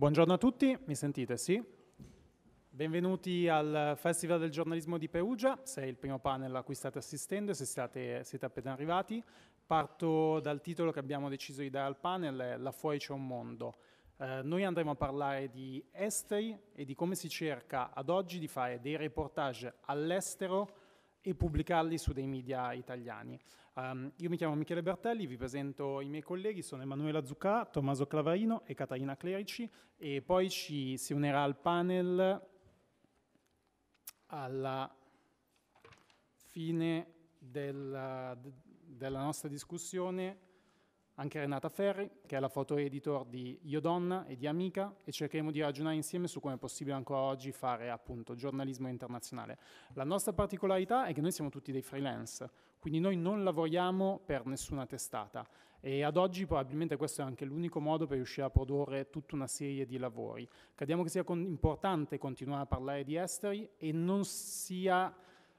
Buongiorno a tutti, mi sentite? Sì? Benvenuti al Festival del giornalismo di Perugia, sei il primo panel a cui state assistendo se state, siete appena arrivati. Parto dal titolo che abbiamo deciso di dare al panel, La fuori c'è un mondo. Eh, noi andremo a parlare di esteri e di come si cerca ad oggi di fare dei reportage all'estero e pubblicarli su dei media italiani. Um, io mi chiamo Michele Bertelli, vi presento i miei colleghi, sono Emanuela Zucca, Tommaso Clavarino e Catarina Clerici e poi ci si unirà al panel alla fine della, della nostra discussione anche Renata Ferri, che è la foto editor di Io Donna e di Amica, e cercheremo di ragionare insieme su come è possibile ancora oggi fare appunto giornalismo internazionale. La nostra particolarità è che noi siamo tutti dei freelance, quindi noi non lavoriamo per nessuna testata e ad oggi probabilmente questo è anche l'unico modo per riuscire a produrre tutta una serie di lavori. Crediamo che sia con- importante continuare a parlare di esteri e non sia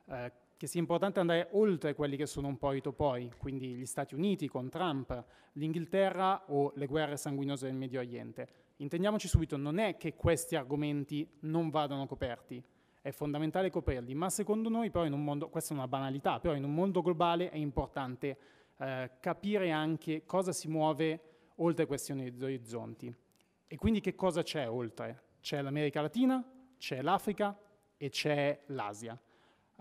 eh, che sia importante andare oltre quelli che sono un po' i topoi, quindi gli Stati Uniti con Trump, l'Inghilterra o le guerre sanguinose del Medio Oriente. Intendiamoci subito, non è che questi argomenti non vadano coperti, è fondamentale coprirli, ma secondo noi però in un mondo, questa è una banalità, però in un mondo globale è importante eh, capire anche cosa si muove oltre questioni di orizzonti. E quindi che cosa c'è oltre? C'è l'America Latina, c'è l'Africa e c'è l'Asia.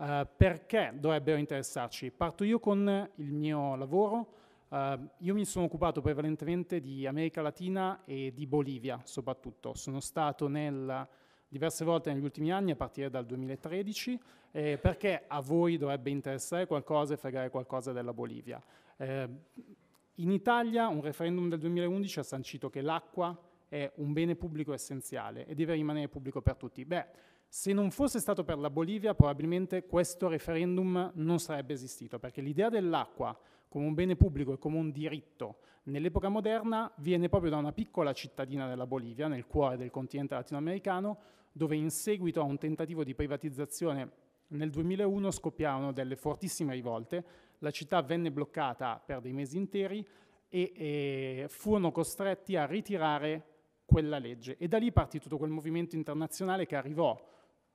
Uh, perché dovrebbero interessarci? Parto io con il mio lavoro. Uh, io mi sono occupato prevalentemente di America Latina e di Bolivia soprattutto. Sono stato nel, diverse volte negli ultimi anni, a partire dal 2013, eh, perché a voi dovrebbe interessare qualcosa e fregare qualcosa della Bolivia. Eh, in Italia un referendum del 2011 ha sancito che l'acqua è un bene pubblico essenziale e deve rimanere pubblico per tutti. Beh, se non fosse stato per la Bolivia, probabilmente questo referendum non sarebbe esistito, perché l'idea dell'acqua come un bene pubblico e come un diritto nell'epoca moderna viene proprio da una piccola cittadina della Bolivia, nel cuore del continente latinoamericano, dove in seguito a un tentativo di privatizzazione nel 2001 scoppiarono delle fortissime rivolte, la città venne bloccata per dei mesi interi e, e furono costretti a ritirare quella legge. E da lì partì tutto quel movimento internazionale che arrivò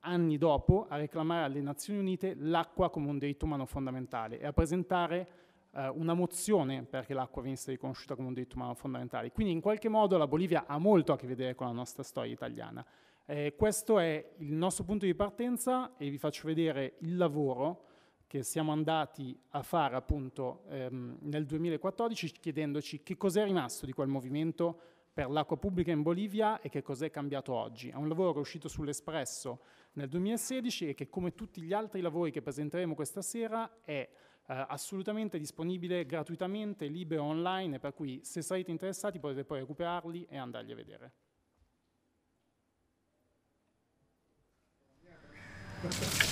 anni dopo, a reclamare alle Nazioni Unite l'acqua come un diritto umano fondamentale e a presentare eh, una mozione perché l'acqua venisse riconosciuta come un diritto umano fondamentale. Quindi in qualche modo la Bolivia ha molto a che vedere con la nostra storia italiana. Eh, questo è il nostro punto di partenza e vi faccio vedere il lavoro che siamo andati a fare appunto ehm, nel 2014 chiedendoci che cos'è rimasto di quel movimento per l'acqua pubblica in Bolivia e che cos'è cambiato oggi. È un lavoro che è uscito sull'Espresso nel 2016 e che come tutti gli altri lavori che presenteremo questa sera è eh, assolutamente disponibile gratuitamente, libero online, per cui se sarete interessati potete poi recuperarli e andarli a vedere. Grazie.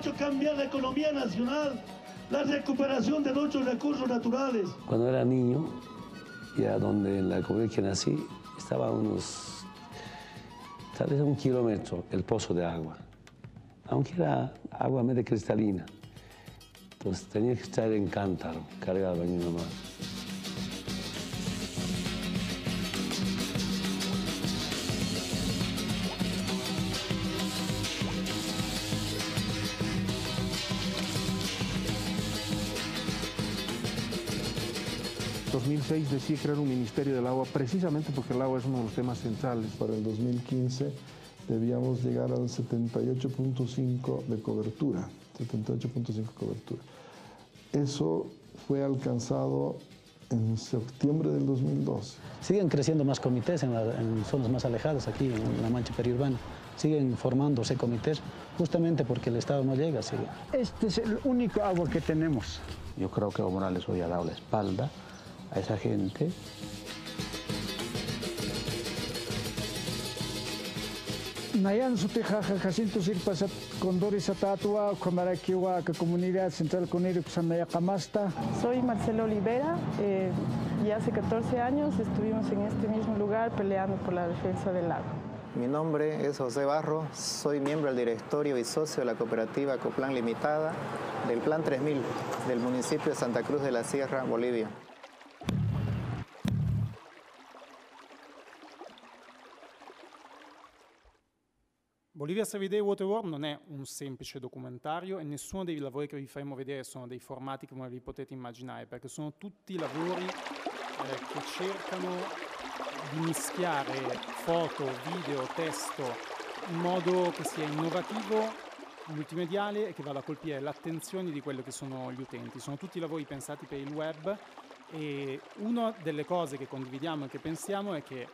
hecho cambiar la economía nacional, la recuperación de nuestros recursos naturales. Cuando era niño, ya donde en la comunidad que nací, estaba unos, tal vez a un kilómetro, el pozo de agua. Aunque era agua medio cristalina. pues tenía que estar en cántaro, cargado niña más. de crear un Ministerio del Agua precisamente porque el agua es uno de los temas centrales. Para el 2015 debíamos llegar al 78.5 de cobertura, 78.5 cobertura. Eso fue alcanzado en septiembre del 2012. Siguen creciendo más comités en, zonas más alejadas aquí, en la mancha periurbana. Siguen formándose comités justamente porque el Estado no llega. Sigue. Este es el único agua que tenemos. Yo creo que Evo Morales hoy ha dado la espalda a esa gente. Nayan Suteja, Jacinto Comunidad Central Conero, Soy Marcelo Olivera eh, y hace 14 años estuvimos en este mismo lugar peleando por la defensa del lago. Mi nombre es José Barro, soy miembro del directorio y socio de la cooperativa Coplan Limitada del Plan 3000 del municipio de Santa Cruz de la Sierra, Bolivia. Bolivia 3D Water War non è un semplice documentario e nessuno dei lavori che vi faremo vedere sono dei formati come vi potete immaginare, perché sono tutti lavori eh, che cercano di mischiare foto, video, testo in modo che sia innovativo, multimediale e che vada a colpire l'attenzione di quelli che sono gli utenti. Sono tutti lavori pensati per il web e una delle cose che condividiamo e che pensiamo è che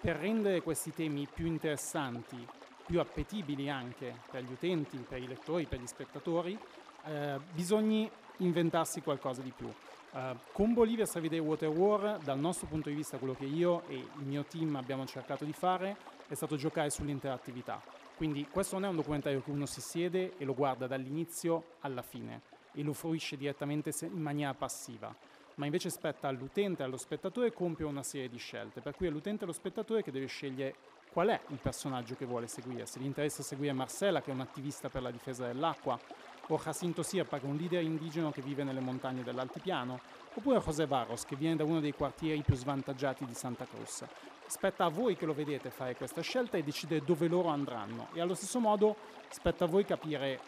per rendere questi temi più interessanti, più appetibili anche per gli utenti, per i lettori, per gli spettatori, eh, bisogna inventarsi qualcosa di più. Uh, con Bolivia Saviday Water War, dal nostro punto di vista, quello che io e il mio team abbiamo cercato di fare è stato giocare sull'interattività. Quindi questo non è un documentario che uno si siede e lo guarda dall'inizio alla fine e lo fruisce direttamente in maniera passiva, ma invece spetta all'utente e allo spettatore compiere una serie di scelte, per cui è l'utente e lo spettatore che deve scegliere qual è il personaggio che vuole seguire, se gli interessa seguire Marcella, che è un attivista per la difesa dell'acqua, o Jacinto Sirpa che è un leader indigeno che vive nelle montagne dell'altipiano, oppure José Barros che viene da uno dei quartieri più svantaggiati di Santa Cruz. Spetta a voi che lo vedete fare questa scelta e decidere dove loro andranno e allo stesso modo spetta a voi capire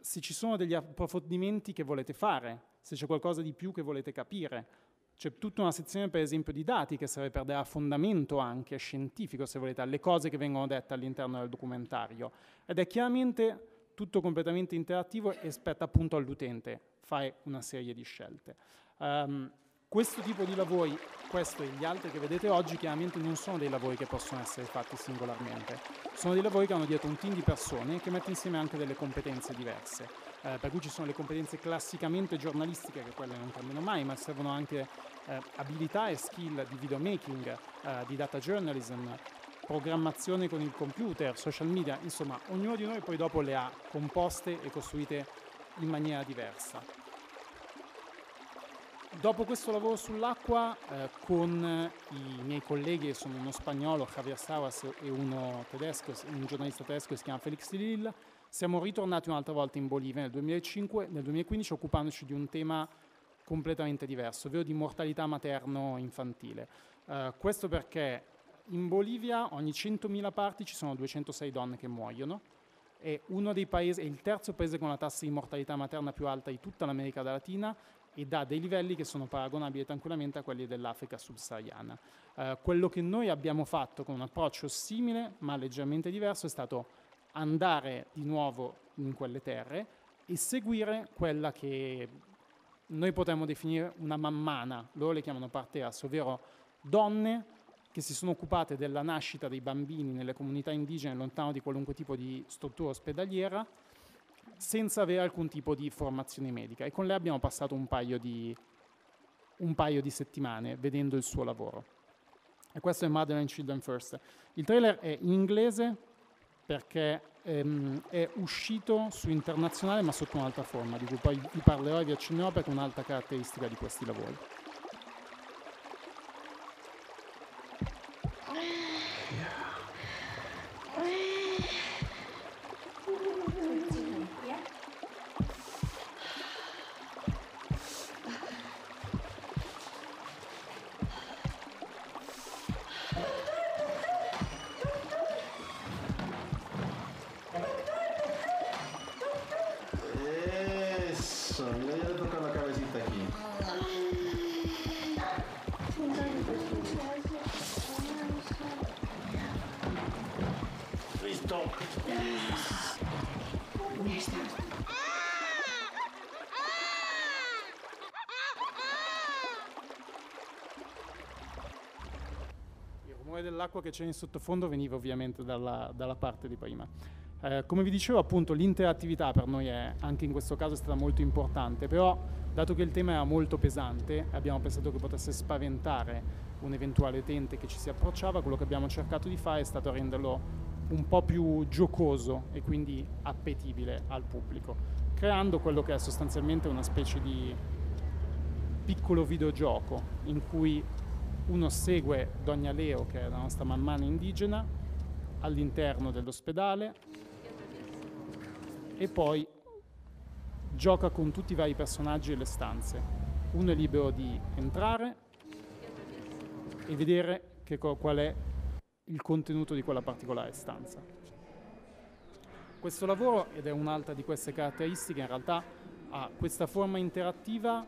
se ci sono degli approfondimenti che volete fare, se c'è qualcosa di più che volete capire c'è tutta una sezione, per esempio, di dati che serve per dare fondamento anche scientifico, se volete, alle cose che vengono dette all'interno del documentario. Ed è chiaramente tutto completamente interattivo e spetta appunto all'utente fare una serie di scelte. Um, questo tipo di lavori, questo e gli altri che vedete oggi, chiaramente non sono dei lavori che possono essere fatti singolarmente, sono dei lavori che hanno dietro un team di persone che mette insieme anche delle competenze diverse eh, per cui ci sono le competenze classicamente giornalistiche, che quelle non cambiano mai, ma servono anche eh, abilità e skill di videomaking, eh, di data journalism, programmazione con il computer, social media, insomma, ognuno di noi poi dopo le ha composte e costruite in maniera diversa. Dopo questo lavoro sull'acqua, eh, con i miei colleghi, sono uno spagnolo, Javier Savas, e uno tedesco, un giornalista tedesco che si chiama Felix Lille, siamo ritornati un'altra volta in Bolivia nel, 2005, nel 2015 occupandoci di un tema completamente diverso, ovvero di mortalità materno-infantile. Eh, questo perché in Bolivia ogni 100.000 parti ci sono 206 donne che muoiono, è, paesi, è il terzo paese con la tassa di mortalità materna più alta di tutta l'America Latina e dà dei livelli che sono paragonabili tranquillamente a quelli dell'Africa subsahariana. Eh, quello che noi abbiamo fatto con un approccio simile ma leggermente diverso è stato andare di nuovo in quelle terre e seguire quella che noi potremmo definire una mammana, loro le chiamano parteas, ovvero donne che si sono occupate della nascita dei bambini nelle comunità indigene lontano di qualunque tipo di struttura ospedaliera senza avere alcun tipo di formazione medica e con lei abbiamo passato un paio di, un paio di settimane vedendo il suo lavoro. E questo è Mother and Children First. Il trailer è in inglese, perché ehm, è uscito su internazionale ma sotto un'altra forma, di cui poi vi parlerò e vi accennerò perché è un'altra caratteristica di questi lavori. l'acqua che c'è in sottofondo veniva ovviamente dalla, dalla parte di prima. Eh, come vi dicevo appunto l'interattività per noi è, anche in questo caso è stata molto importante, però dato che il tema era molto pesante abbiamo pensato che potesse spaventare un eventuale utente che ci si approcciava, quello che abbiamo cercato di fare è stato renderlo un po' più giocoso e quindi appetibile al pubblico, creando quello che è sostanzialmente una specie di piccolo videogioco in cui uno segue Dogna Leo, che è la nostra mammana indigena, all'interno dell'ospedale e poi gioca con tutti i vari personaggi e le stanze. Uno è libero di entrare e vedere che, qual è il contenuto di quella particolare stanza. Questo lavoro, ed è un'altra di queste caratteristiche, in realtà ha questa forma interattiva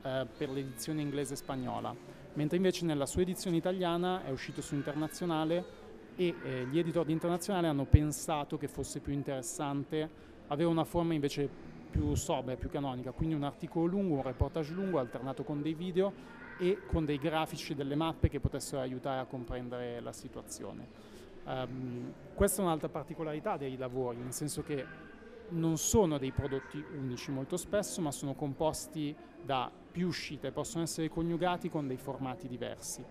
eh, per l'edizione inglese e spagnola mentre invece nella sua edizione italiana è uscito su internazionale e eh, gli editor di internazionale hanno pensato che fosse più interessante avere una forma invece più sobria, più canonica, quindi un articolo lungo, un reportage lungo alternato con dei video e con dei grafici, delle mappe che potessero aiutare a comprendere la situazione. Um, questa è un'altra particolarità dei lavori, nel senso che non sono dei prodotti unici molto spesso, ma sono composti da più uscite, possono essere coniugati con dei formati diversi.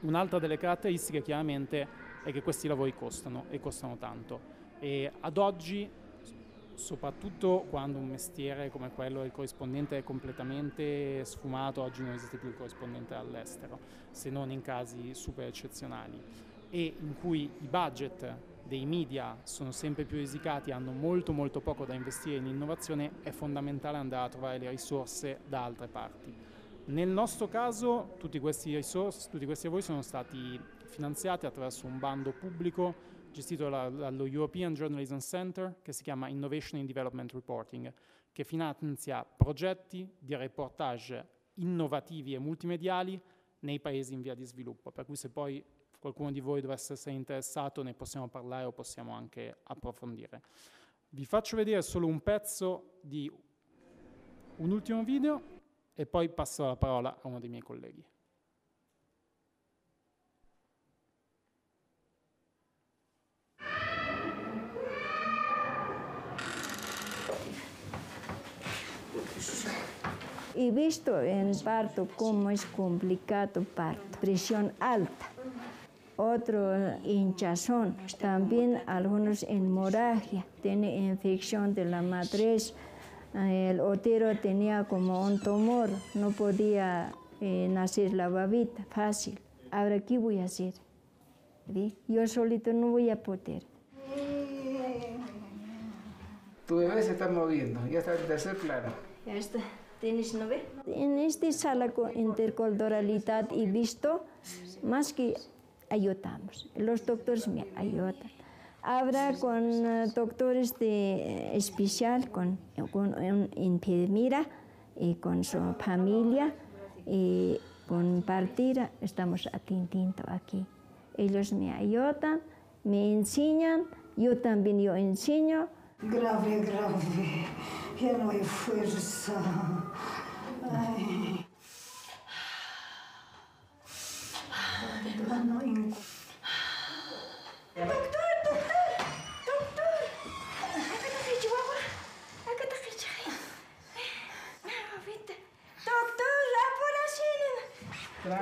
Un'altra delle caratteristiche chiaramente è che questi lavori costano e costano tanto e ad oggi soprattutto quando un mestiere come quello del corrispondente è completamente sfumato, oggi non esiste più il corrispondente all'estero, se non in casi super eccezionali e in cui i budget dei media sono sempre più risicati, hanno molto molto poco da investire in innovazione, è fondamentale andare a trovare le risorse da altre parti. Nel nostro caso tutti questi, risorse, tutti questi lavori sono stati finanziati attraverso un bando pubblico gestito dallo European Journalism Center che si chiama Innovation in Development Reporting, che finanzia progetti di reportage innovativi e multimediali nei paesi in via di sviluppo. Per cui se poi qualcuno di voi dovesse essere interessato ne possiamo parlare o possiamo anche approfondire. Vi faccio vedere solo un pezzo di un ultimo video e poi passo la parola a uno dei miei colleghi. He visto en parto cómo es complicado parto, presión alta. otro hinchazón, también algunos hemorragia, tiene infección de la matriz. El otero tenía como un tumor, no podía eh, nacer la babita, fácil. Ahora, ¿qué voy a hacer? Yo solito no voy a poder. Tu bebé se está moviendo, ya está en tercer plano. Ya está. ¿Tienes nueve? En esta sala con interculturalidad y visto, más que ayudamos. Los doctores me ayudan. Habrá con eh, doctores de eh, especial, con, con enfermera y con su familia y con partida estamos atendiendo aquí. Ellos me ayudan, me enseñan, yo también yo enseño. Grave, grave, ya ah, no hay fuerza.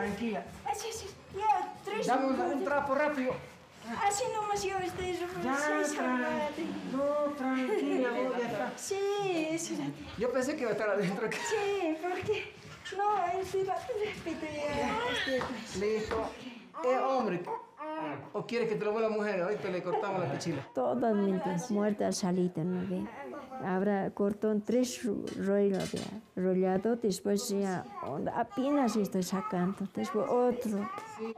tranquila. Así, así, ya, tres Dame un, trapo rápido. Así no yo estoy ya, No, tranquila, voy a estar. Sí, eso era. Yo pensé que iba a estar adentro. Acá. Sí, porque... No, él se este, va a este, ya. Este, pues. Listo. Eh, hombre, Mm. ¿O quieres que te lo vuelva mujer? Ahorita le cortamos la pichila. Todas mientras muertas salita ¿no ve? Ahora cortó tres rollos, rollado, después ya apenas estoy sacando, después otro.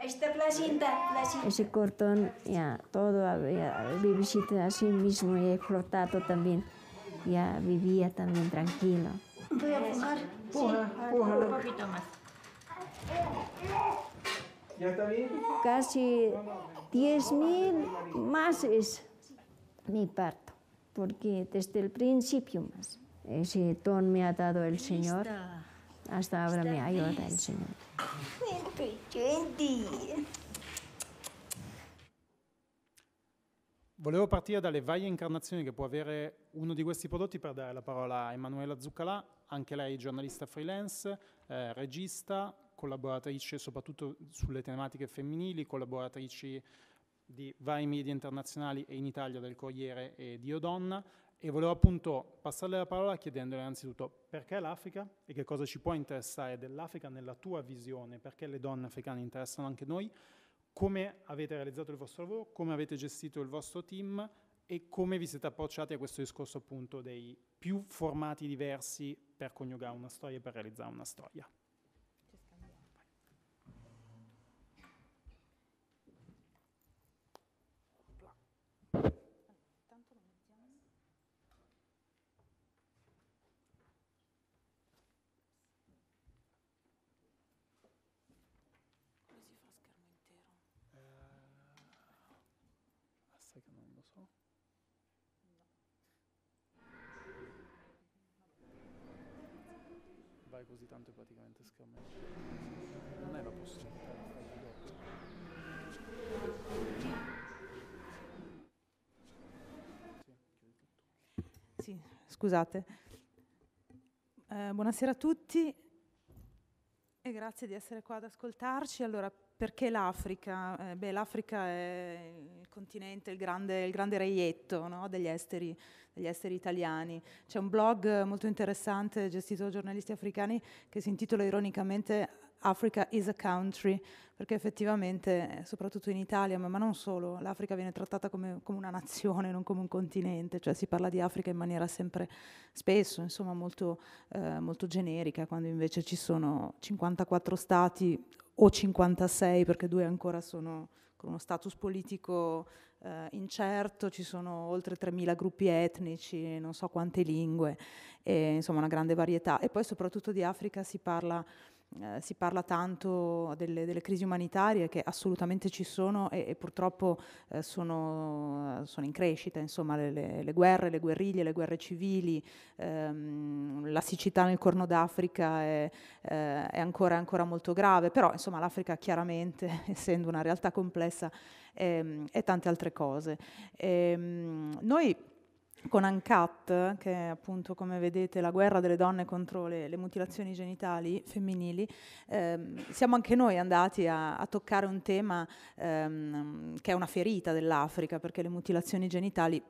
Esta placenta, placenta. Ese cortón ya todo había vivido así mismo y flotado también, ya vivía también tranquilo. Voy a pujar. Puja, sí. Un poquito más. casi 10.000 más es mi parto, porque desde el principio más. Ese don me ha dado el Señor, hasta ahora me ayuda el Señor. Volevo partire dalle varie incarnazioni che può avere uno di questi prodotti per dare la parola a Emanuela Zuccalà, anche lei giornalista freelance, eh, regista, collaboratrice soprattutto sulle tematiche femminili, collaboratrici di vari media internazionali e in Italia del Corriere e di Odonna e volevo appunto passarle la parola chiedendole innanzitutto perché l'Africa e che cosa ci può interessare dell'Africa nella tua visione, perché le donne africane interessano anche noi, come avete realizzato il vostro lavoro, come avete gestito il vostro team e come vi siete approcciati a questo discorso appunto dei più formati diversi per coniugare una storia e per realizzare una storia. Scusate. Eh, buonasera a tutti e grazie di essere qua ad ascoltarci. Allora, perché l'Africa? Eh, beh, l'Africa è il continente, il grande, il grande reietto no? degli, esteri, degli, esteri, italiani. C'è un blog molto interessante gestito da giornalisti africani che si intitola ironicamente Africa is a country, perché effettivamente, eh, soprattutto in Italia, ma, non solo, l'Africa viene trattata come, come, una nazione, non come un continente, cioè si parla di Africa in maniera sempre spesso, insomma molto, eh, molto generica, quando invece ci sono 54 stati o 56, perché due ancora sono con uno status politico eh, incerto, ci sono oltre 3.000 gruppi etnici, non so quante lingue, e, insomma una grande varietà. E poi soprattutto di Africa si parla eh, si parla tanto delle, delle, crisi umanitarie che assolutamente ci sono e, e purtroppo eh, sono, sono, in crescita, insomma le, le, le, guerre, le guerriglie, le guerre civili, ehm, la siccità nel Corno d'Africa è, eh, è ancora, ancora, molto grave, però insomma l'Africa chiaramente, essendo una realtà complessa, ehm, è tante altre cose. Ehm, noi con ANCAT, che è appunto come vedete la guerra delle donne contro le, le mutilazioni genitali femminili, ehm, siamo anche noi andati a, a toccare un tema ehm, che è una ferita dell'Africa, perché le mutilazioni genitali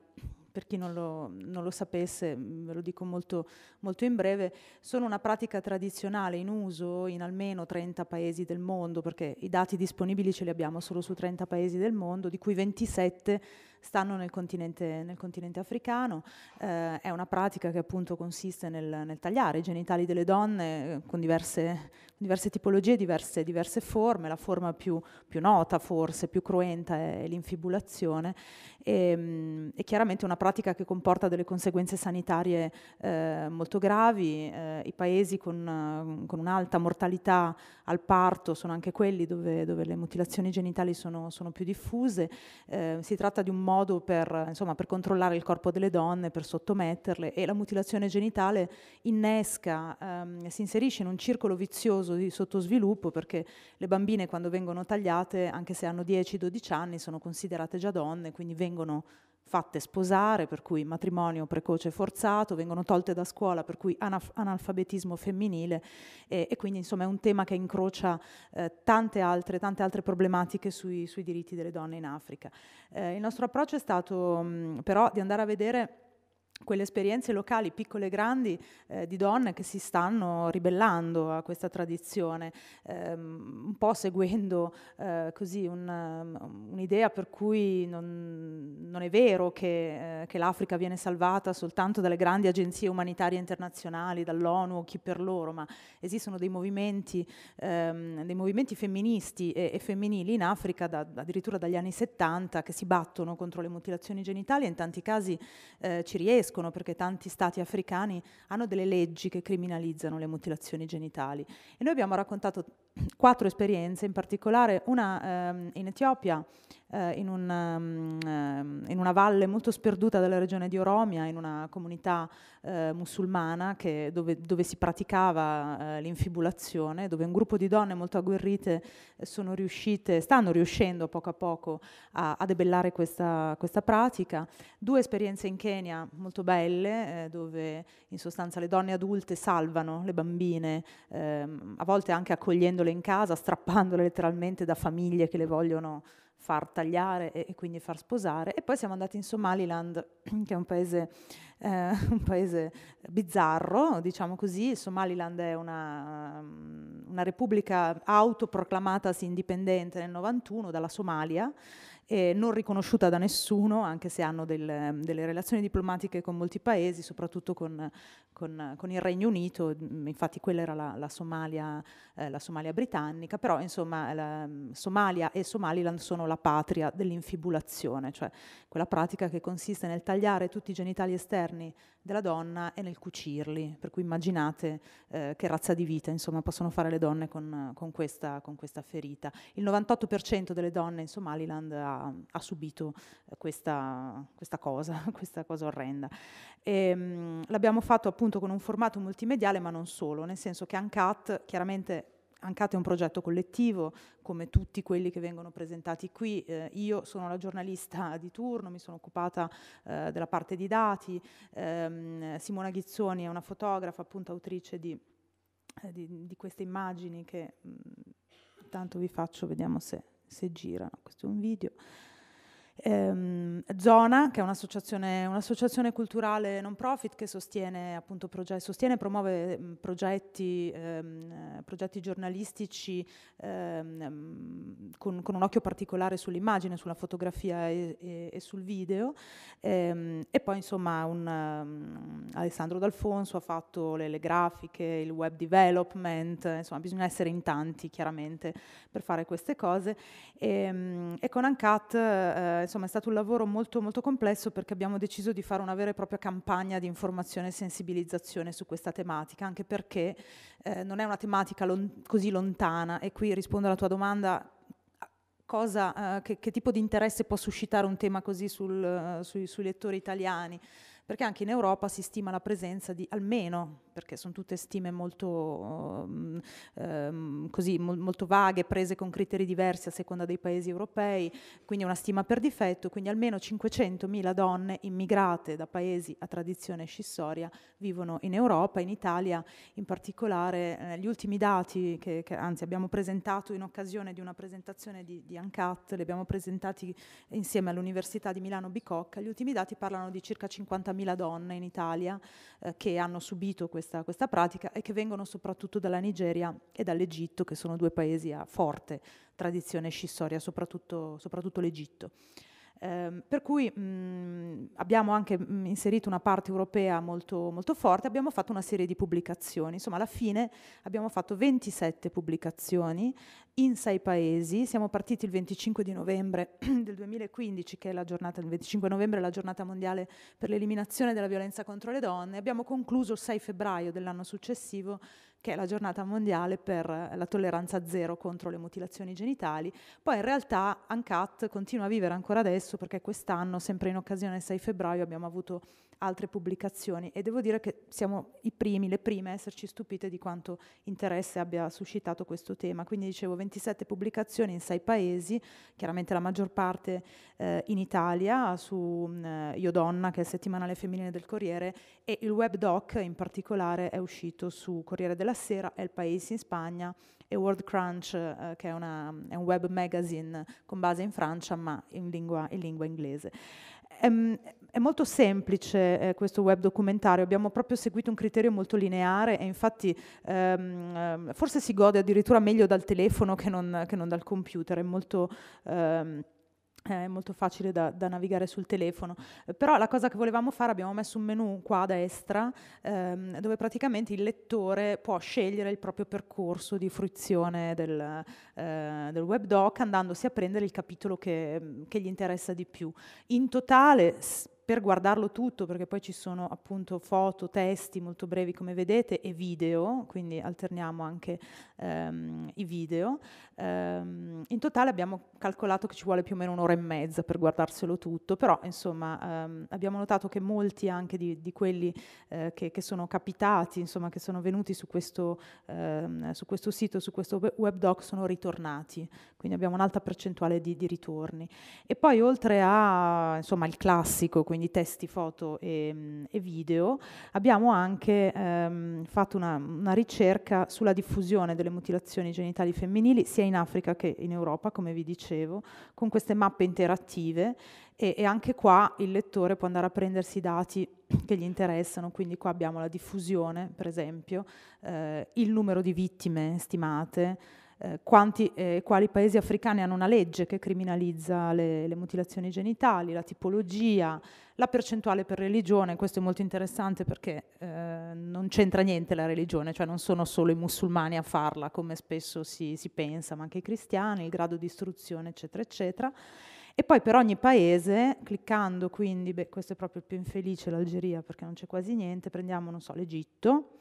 per chi non lo, non lo, sapesse, ve lo dico molto, molto, in breve, sono una pratica tradizionale in uso in almeno 30 paesi del mondo, perché i dati disponibili ce li abbiamo solo su 30 paesi del mondo, di cui 27 stanno nel continente, nel continente africano. Eh, è una pratica che appunto consiste nel, nel tagliare i genitali delle donne eh, con diverse, diverse tipologie, diverse, diverse, forme. La forma più, più, nota, forse più cruenta, è l'infibulazione. Ehm, e, mh, è chiaramente una pratica che comporta delle conseguenze sanitarie eh, molto gravi. Eh, I paesi con, con, un'alta mortalità al parto sono anche quelli dove, dove le mutilazioni genitali sono, sono più diffuse. Eh, si tratta di un modo modo per, insomma, per controllare il corpo delle donne, per sottometterle e la mutilazione genitale innesca, ehm, si inserisce in un circolo vizioso di sottosviluppo perché le bambine quando vengono tagliate, anche se hanno 10-12 anni, sono considerate già donne, quindi vengono fatte sposare, per cui matrimonio precoce e forzato, vengono tolte da scuola, per cui anaf- analfabetismo femminile eh, e quindi insomma è un tema che incrocia eh, tante, altre, tante, altre, problematiche sui, sui, diritti delle donne in Africa. Eh, il nostro approccio è stato mh, però di andare a vedere quelle esperienze locali, piccole e grandi, eh, di donne che si stanno ribellando a questa tradizione, ehm, un po' seguendo eh, così un, um, un'idea per cui non, non è vero che, eh, che, l'Africa viene salvata soltanto dalle grandi agenzie umanitarie internazionali, dall'ONU o chi per loro, ma esistono dei movimenti, ehm, dei movimenti femministi e, e, femminili in Africa da, addirittura dagli anni 70 che si battono contro le mutilazioni genitali e in tanti casi eh, ci riescono crescono perché tanti stati africani hanno delle leggi che criminalizzano le mutilazioni genitali. E noi abbiamo raccontato quattro esperienze, in particolare una ehm, in Etiopia, eh, in, un, um, in, una valle molto sperduta della regione di Oromia, in una comunità eh, musulmana che, dove, dove, si praticava eh, l'infibulazione, dove un gruppo di donne molto agguerrite eh, sono riuscite, stanno riuscendo poco a poco a, a debellare questa, questa, pratica. Due esperienze in Kenya molto belle, eh, dove in sostanza le donne adulte salvano le bambine, ehm, a volte anche accogliendo tenendole in casa, strappandole letteralmente da famiglie che le vogliono far tagliare e, e, quindi far sposare. E poi siamo andati in Somaliland, che è un paese, eh, un paese bizzarro, diciamo così. Somaliland è una, una repubblica autoproclamatasi indipendente nel 91 dalla Somalia eh, non riconosciuta da nessuno, anche se hanno del, delle relazioni diplomatiche con molti paesi, soprattutto con, con, con il Regno Unito, mm, infatti quella era la, la, Somalia, eh, la Somalia, britannica, però insomma la, Somalia e Somaliland sono la patria dell'infibulazione, cioè quella pratica che consiste nel tagliare tutti i genitali esterni della donna e nel cucirli, per cui immaginate eh, che razza di vita insomma, possono fare le donne con, con questa, questa ferita. Il 98% delle donne in Somaliland ha ha, subito eh, questa, questa, cosa, questa cosa orrenda. E, ehm, mh, l'abbiamo fatto appunto con un formato multimediale, ma non solo, nel senso che Uncut chiaramente Ancate è un progetto collettivo, come tutti quelli che vengono presentati qui. Eh, io sono la giornalista di turno, mi sono occupata eh, della parte di dati. Eh, Simona Ghizzoni è una fotografa, appunto autrice di, eh, di, di queste immagini che mh, mm, tanto vi faccio, vediamo se se girano, questo è un video ehm, Zona, che è un'associazione, un'associazione, culturale non profit che sostiene, appunto, proge- sostiene e promuove mm, progetti, ehm, progetti, giornalistici ehm, con, con, un occhio particolare sull'immagine, sulla fotografia e, e, e sul video. Ehm, e poi insomma un, um, Alessandro D'Alfonso ha fatto le, le, grafiche, il web development, insomma bisogna essere in tanti chiaramente per fare queste cose. E, ehm, e con Uncut eh, insomma, è stato un lavoro molto, molto complesso perché abbiamo deciso di fare una vera e propria campagna di informazione e sensibilizzazione su questa tematica, anche perché eh, non è una tematica lon- così lontana e qui rispondo alla tua domanda. Cosa, eh, che, che, tipo di interesse può suscitare un tema così sul, eh, sui, sui lettori italiani? Perché anche in Europa si stima la presenza di almeno perché sono tutte stime molto, mm, ehm, così, mo- molto vaghe, prese con criteri diversi a seconda dei paesi europei, quindi è una stima per difetto, quindi almeno 500.000 donne immigrate da paesi a tradizione scissoria vivono in Europa, in Italia in particolare, eh, gli ultimi dati che, che, anzi abbiamo presentato in occasione di una presentazione di, di ANCAT, li abbiamo presentati insieme all'Università di Milano Bicocca, gli ultimi dati parlano di circa 50.000 donne in Italia eh, che hanno subito questo questa, questa pratica e che vengono soprattutto dalla Nigeria e dall'Egitto, che sono due paesi a forte tradizione scissoria, soprattutto, soprattutto l'Egitto. Eh, per cui mh, mm, abbiamo anche mh, mm, inserito una parte europea molto, molto, forte, abbiamo fatto una serie di pubblicazioni, insomma alla fine abbiamo fatto 27 pubblicazioni in sei paesi. Siamo partiti il 25 di novembre del 2015, che è la giornata, il 25 novembre la giornata mondiale per l'eliminazione della violenza contro le donne. Abbiamo concluso il 6 febbraio dell'anno successivo, che è la giornata mondiale per la tolleranza zero contro le mutilazioni genitali. Poi in realtà ANCAT continua a vivere ancora adesso perché quest'anno, sempre in occasione del 6 febbraio, abbiamo avuto altre pubblicazioni e devo dire che siamo i primi, le prime a esserci stupite di quanto interesse abbia suscitato questo tema. Quindi dicevo 27 pubblicazioni in 6 paesi, chiaramente la maggior parte eh, in Italia su mh, mm, eh, Io Donna, che è il settimanale femminile del Corriere, e il webdoc in particolare è uscito su Corriere della Sera, El paese in Spagna e World Crunch, eh, che è, una, mm, è, un web magazine con base in Francia ma in lingua, in lingua inglese ehm, è molto semplice eh, questo web documentario, abbiamo proprio seguito un criterio molto lineare e infatti ehm, ehm forse si gode addirittura meglio dal telefono che non, che non dal computer, è molto... Ehm, eh, è molto facile da, da navigare sul telefono, eh, però la cosa che volevamo fare, abbiamo messo un menu qua a destra ehm, dove praticamente il lettore può scegliere il proprio percorso di fruizione del, eh, del webdoc andandosi a prendere il capitolo che, che gli interessa di più. In totale per guardarlo tutto, perché poi ci sono appunto foto, testi molto brevi come vedete e video, quindi alterniamo anche ehm, i video. Um, in totale abbiamo calcolato che ci vuole più o meno un'ora e mezza per guardarselo tutto, però insomma um, abbiamo notato che molti anche di, di quelli eh, che, che, sono capitati, insomma che sono venuti su questo, eh, su questo sito, su questo webdoc sono ritornati, quindi abbiamo un'alta percentuale di, di ritorni. E poi oltre a insomma il classico, quindi testi, foto e, e video, abbiamo anche ehm, fatto una, una ricerca sulla diffusione delle mutilazioni genitali femminili sia in in Africa che in Europa, come vi dicevo, con queste mappe interattive e, e anche qua il lettore può andare a prendersi i dati che gli interessano, quindi qua abbiamo la diffusione, per esempio, eh, il numero di vittime stimate, eh, quanti, eh, quali paesi africani hanno una legge che criminalizza le, le, mutilazioni genitali, la tipologia, la percentuale per religione, questo è molto interessante perché eh, non c'entra niente la religione, cioè non sono solo i musulmani a farla come spesso si, si pensa, ma anche i cristiani, il grado di istruzione, eccetera, eccetera. E poi per ogni paese, cliccando quindi, beh, questo è proprio il più infelice, l'Algeria, perché non c'è quasi niente, prendiamo, non so, l'Egitto,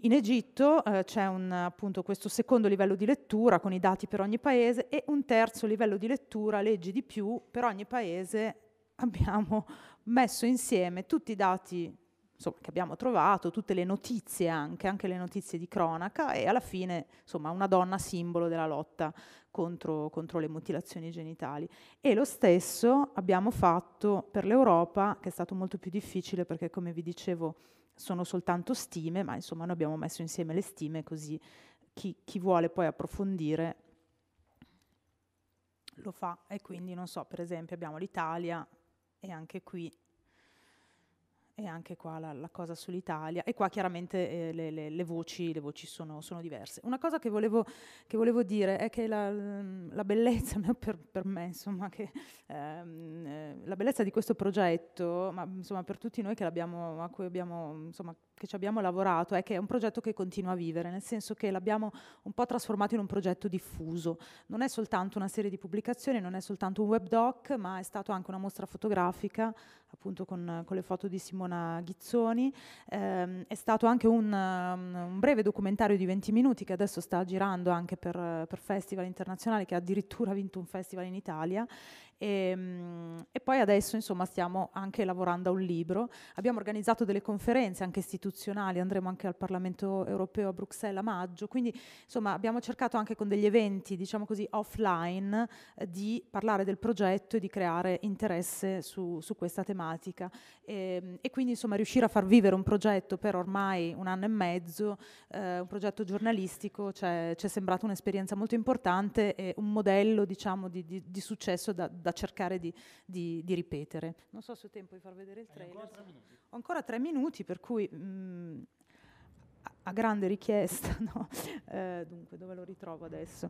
in Egitto eh, c'è un, appunto questo secondo livello di lettura con i dati per ogni paese e un terzo livello di lettura, leggi di più, per ogni paese abbiamo messo insieme tutti i dati insomma, che abbiamo trovato, tutte le notizie anche, anche le notizie di cronaca e alla fine insomma, una donna simbolo della lotta contro, contro le mutilazioni genitali. E lo stesso abbiamo fatto per l'Europa, che è stato molto più difficile perché come vi dicevo sono soltanto stime, ma insomma noi abbiamo messo insieme le stime così chi, chi vuole poi approfondire lo fa e quindi non so, per esempio abbiamo l'Italia e anche qui e anche qua la, la cosa sull'Italia. E qua chiaramente eh, le, le, le, voci, le voci sono, sono, diverse. Una cosa che volevo, che volevo dire è che la, la bellezza, per, per, me, insomma, che, ehm, eh, la bellezza di questo progetto, ma insomma per tutti noi abbiamo, a cui abbiamo insomma, che ci abbiamo lavorato è che è un progetto che continua a vivere, nel senso che l'abbiamo un po' trasformato in un progetto diffuso. Non è soltanto una serie di pubblicazioni, non è soltanto un web doc, ma è stata anche una mostra fotografica, appunto con, con le foto di Simona Ghizzoni. Eh, è stato anche un, um, un, breve documentario di 20 minuti che adesso sta girando anche per, per festival internazionali, che ha addirittura vinto un festival in Italia. E, ehm, e poi adesso insomma stiamo anche lavorando a un libro. Abbiamo organizzato delle conferenze anche istituzionali istituzionali, andremo anche al Parlamento europeo a Bruxelles a maggio, quindi insomma abbiamo cercato anche con degli eventi, diciamo così, offline eh, di parlare del progetto e di creare interesse su, su questa tematica e, ehm, e, quindi insomma riuscire a far vivere un progetto per ormai un anno e mezzo, eh, un progetto giornalistico, ci è sembrata un'esperienza molto importante e un modello diciamo di, di, di successo da, da cercare di, di, ripetere. Non so se ho tempo di far vedere il trailer. Ho ancora tre minuti per cui... Mm, mh, ehm, a grande richiesta, no? eh, dunque dove lo ritrovo adesso?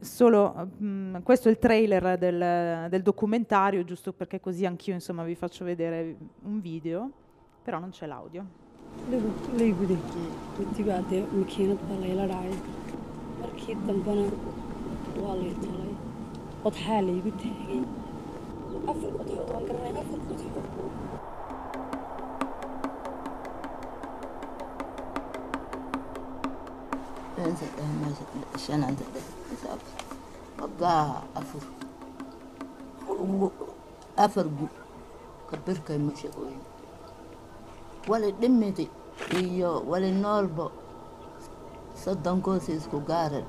Solo, mh, mm, questo è il trailer del, del, documentario, giusto perché così anch'io insomma, vi faccio vedere un video, però non c'è l'audio. gabdhaha afar gu ka birkay mashaqooyin wali dhimid iyo wali noolba koosi isku gaaran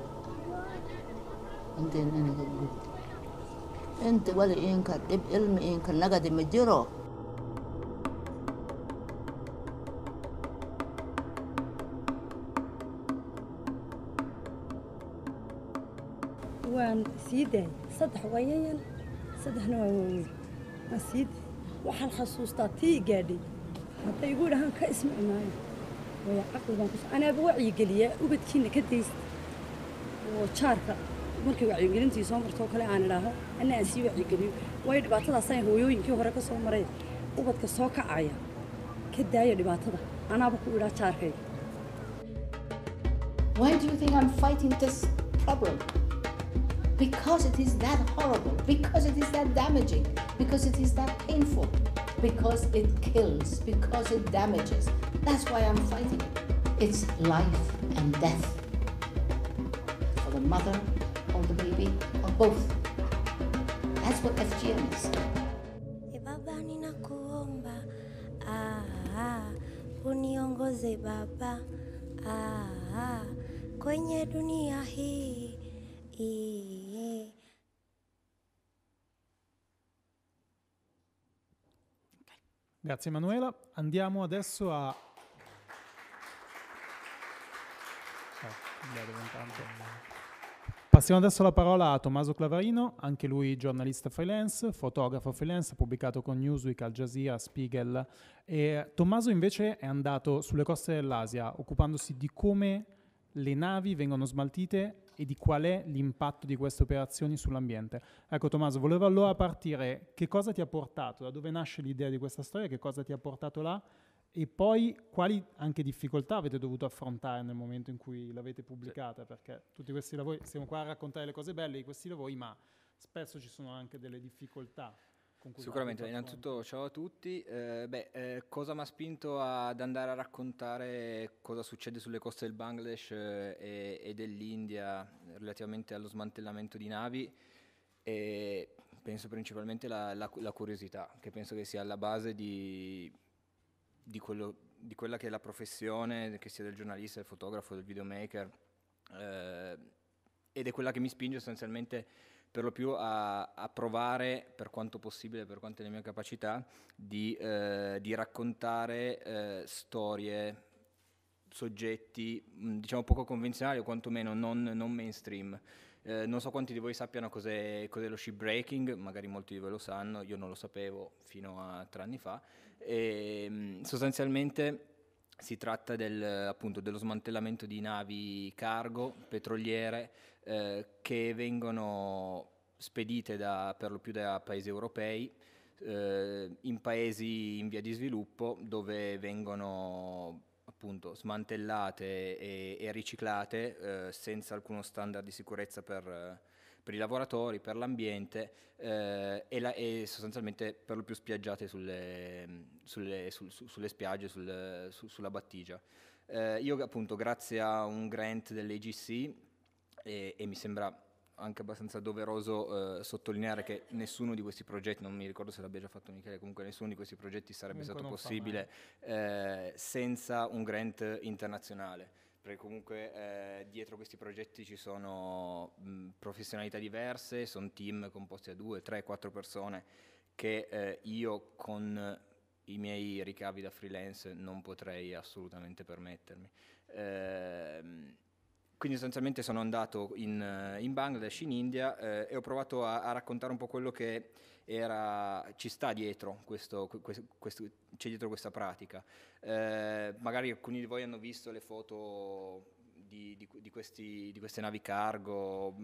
inta wali inka dhib ilmi inka nagadi ma jiro وحن سيدي صد حوايا صد هنو مسيد وحن خصوص تاتي قادي حتى يقول هم كاسم عماي ويا عقل بانكس أنا بوعي قليا وبتكين كديس وشاركة ملكي وعي قليا انتي سومر توكلا عانا لها أنا أسي وعي قليا ويا دباتة صاين هو يوين كيو هرقا سومري وبتك سوكا عايا كدايا دباتة أنا بقول لها شاركي Why do you think I'm fighting this problem? because it is that horrible, because it is that damaging, because it is that painful, because it kills, because it damages. That's why I'm fighting it. It's life and death for the mother or the baby or both. That's what FGM is. Ah, ah, uniongoze Baba ah, ah, kwenye dunia hii. Grazie Emanuela. Andiamo adesso a... Passiamo adesso la parola a Tommaso Clavarino, anche lui giornalista freelance, fotografo freelance, pubblicato con Newsweek, Al Jazeera, Spiegel. E Tommaso invece è andato sulle coste dell'Asia, occupandosi di come le navi vengono smaltite e di qual è l'impatto di queste operazioni sull'ambiente. Ecco Tommaso, volevo allora partire, che cosa ti ha portato, da dove nasce l'idea di questa storia, che cosa ti ha portato là e poi quali anche difficoltà avete dovuto affrontare nel momento in cui l'avete pubblicata, perché tutti questi lavori, siamo qua a raccontare le cose belle di questi lavori, ma spesso ci sono anche delle difficoltà con cui... Sicuramente, innanzitutto ciao a tutti. Eh, beh, eh, cosa mi ha spinto ad andare a raccontare cosa succede sulle coste del Bangladesh eh, e, e dell'India relativamente allo smantellamento di navi? E penso principalmente la, la, la, curiosità, che penso che sia alla base di, di, quello, di, quella che è la professione, che sia del giornalista, del fotografo, del videomaker, eh, ed è quella che mi spinge sostanzialmente a per lo più a, a, provare per quanto possibile, per quante le mie capacità, di, eh, di raccontare eh, storie, soggetti, diciamo poco convenzionali o quantomeno non, non mainstream. Eh, non so quanti di voi sappiano cos'è, cos'è lo ship breaking, magari molti di voi lo sanno, io non lo sapevo fino a tre anni fa. E, ehm, sostanzialmente si tratta del, appunto, dello smantellamento di navi cargo, petroliere, eh, che vengono spedite da, per lo più da paesi europei eh, in paesi in via di sviluppo dove vengono appunto smantellate e, e riciclate eh, senza alcuno standard di sicurezza per, per i lavoratori, per l'ambiente eh, e, la, e, sostanzialmente per lo più spiaggiate sulle, sulle, su, su, sulle spiagge, sul, su, sulla battigia. Eh, io appunto grazie a un grant dell'AGC e, e mi sembra anche abbastanza doveroso eh, sottolineare che nessuno di questi progetti, non mi ricordo se l'abbia già fatto Michele, comunque nessuno di questi progetti sarebbe comunque stato possibile eh, senza un grant internazionale perché comunque eh, dietro questi progetti ci sono mh, professionalità diverse, sono team composti da due, tre, quattro persone che eh, io con i miei ricavi da freelance non potrei assolutamente permettermi Eh, quindi sostanzialmente sono andato in, eh, in Bangladesh, in India eh, e ho provato a, a, raccontare un po' quello che era, ci sta dietro, questo, questo, questo, c'è dietro questa pratica. Eh, magari alcuni di voi hanno visto le foto di, di, questi, di, queste navi cargo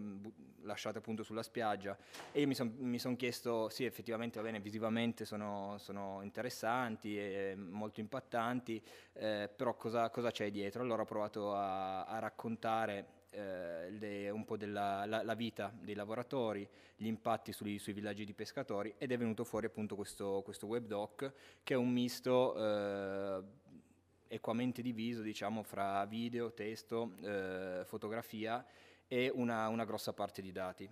lasciate appunto sulla spiaggia e io mi sono son chiesto, sì effettivamente va bene, visivamente sono, sono interessanti e molto impattanti, eh, però cosa, cosa, c'è dietro? Allora ho provato a, a raccontare eh, le, un po' della la, la vita dei lavoratori, gli impatti sui, sui, villaggi di pescatori ed è venuto fuori appunto questo, questo webdoc che è un misto... Eh, equamente diviso diciamo, fra video, testo, eh, fotografia e una, una, grossa parte di dati.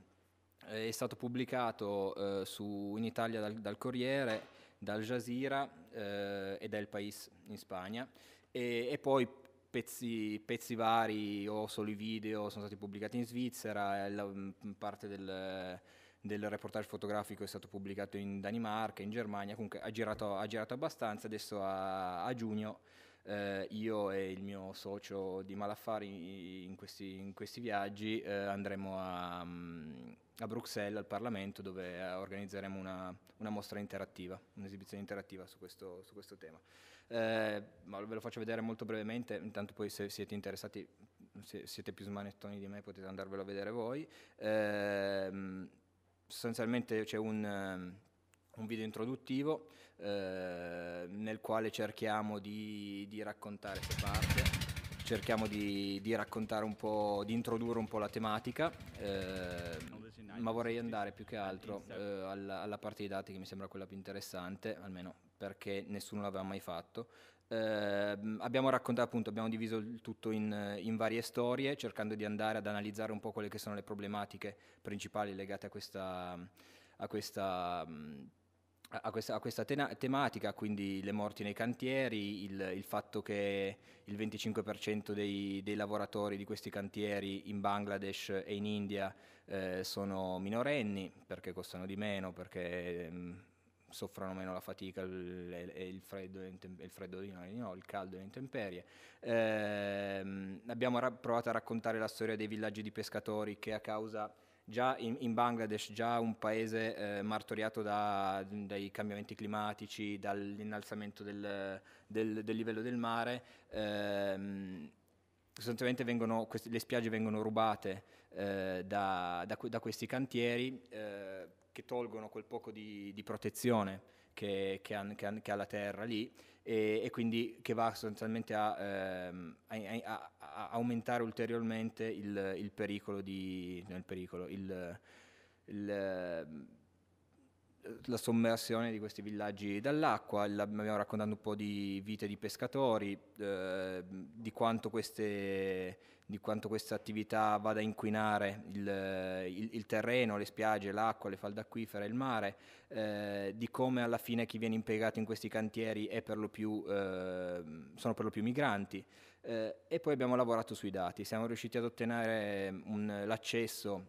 Eh, è stato pubblicato eh, su, in Italia dal, dal Corriere, dal Jazeera eh, e dal País in Spagna e, e poi pezzi, pezzi, vari o solo i video sono stati pubblicati in Svizzera, la, mm, parte del, del, reportage fotografico è stato pubblicato in Danimarca, in Germania, comunque ha girato, ha girato abbastanza, adesso a, a giugno eh, io e il mio socio di Malaffari in questi, in questi viaggi eh, andremo a, mm, a, Bruxelles al Parlamento dove eh, organizzeremo una, una mostra interattiva, un'esibizione interattiva su questo, su questo tema. Eh, ve lo faccio vedere molto brevemente, intanto poi se siete interessati, se siete più smanettoni di me potete andarvelo a vedere voi. Ehm, sostanzialmente c'è un un video introduttivo eh, nel quale cerchiamo di, di raccontare se parte, cerchiamo di, di, raccontare un po', di introdurre un po' la tematica, eh, ma vorrei andare più che altro eh, alla, alla, parte dei dati che mi sembra quella più interessante, almeno perché nessuno l'aveva mai fatto. Ehm, abbiamo raccontato appunto, abbiamo diviso il tutto in, in varie storie, cercando di andare ad analizzare un po' quelle che sono le problematiche principali legate a questa, a questa mm, a questa, a questa tena- tematica, quindi le morti nei cantieri, il, il fatto che il 25% dei, dei, lavoratori di questi cantieri in Bangladesh e in India eh, sono minorenni perché costano di meno, perché mh, mm, soffrono meno la fatica e il, freddo, il, freddo, no, il caldo e le intemperie. Eh, abbiamo ra- provato a raccontare la storia dei villaggi di pescatori che a causa già in, in, Bangladesh, già un paese eh, martoriato da, dai cambiamenti climatici, dall'innalzamento del, del, del livello del mare, ehm, sostanzialmente vengono, le spiagge vengono rubate eh, da, da, da, questi cantieri eh, che tolgono quel poco di, di protezione che, che, han, che, han, che ha la terra lì e, e quindi che va sostanzialmente a, ehm, a, a aumentare ulteriormente il, il pericolo di... il pericolo, il, il ehm, la sommersione di questi villaggi dall'acqua, abbiamo raccontato un po' di vite di pescatori, eh, di quanto queste di quanto questa attività vada a inquinare il, il, il, terreno, le spiagge, l'acqua, le falde acquifere, il mare, eh, di come alla fine chi viene impiegato in questi cantieri per più, eh, sono per lo più migranti. Eh, e poi abbiamo lavorato sui dati, siamo riusciti ad ottenere un, l'accesso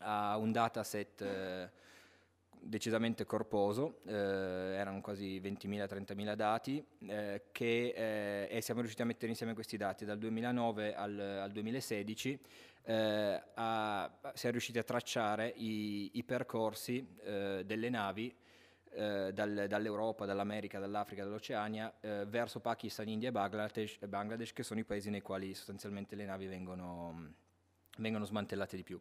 a un dataset eh, decisamente corposo, eh, erano quasi 20.000-30.000 dati eh, che, eh, e siamo riusciti a mettere insieme questi dati dal 2009 al, al 2016. Eh, a, siamo riusciti a tracciare i, i percorsi eh, delle navi dal, dall'Europa, dall'America, dall'Africa, dall'Oceania eh, verso Pakistan, India e Bangladesh, Bangladesh, che sono i paesi nei quali sostanzialmente le navi vengono, vengono smantellate di più.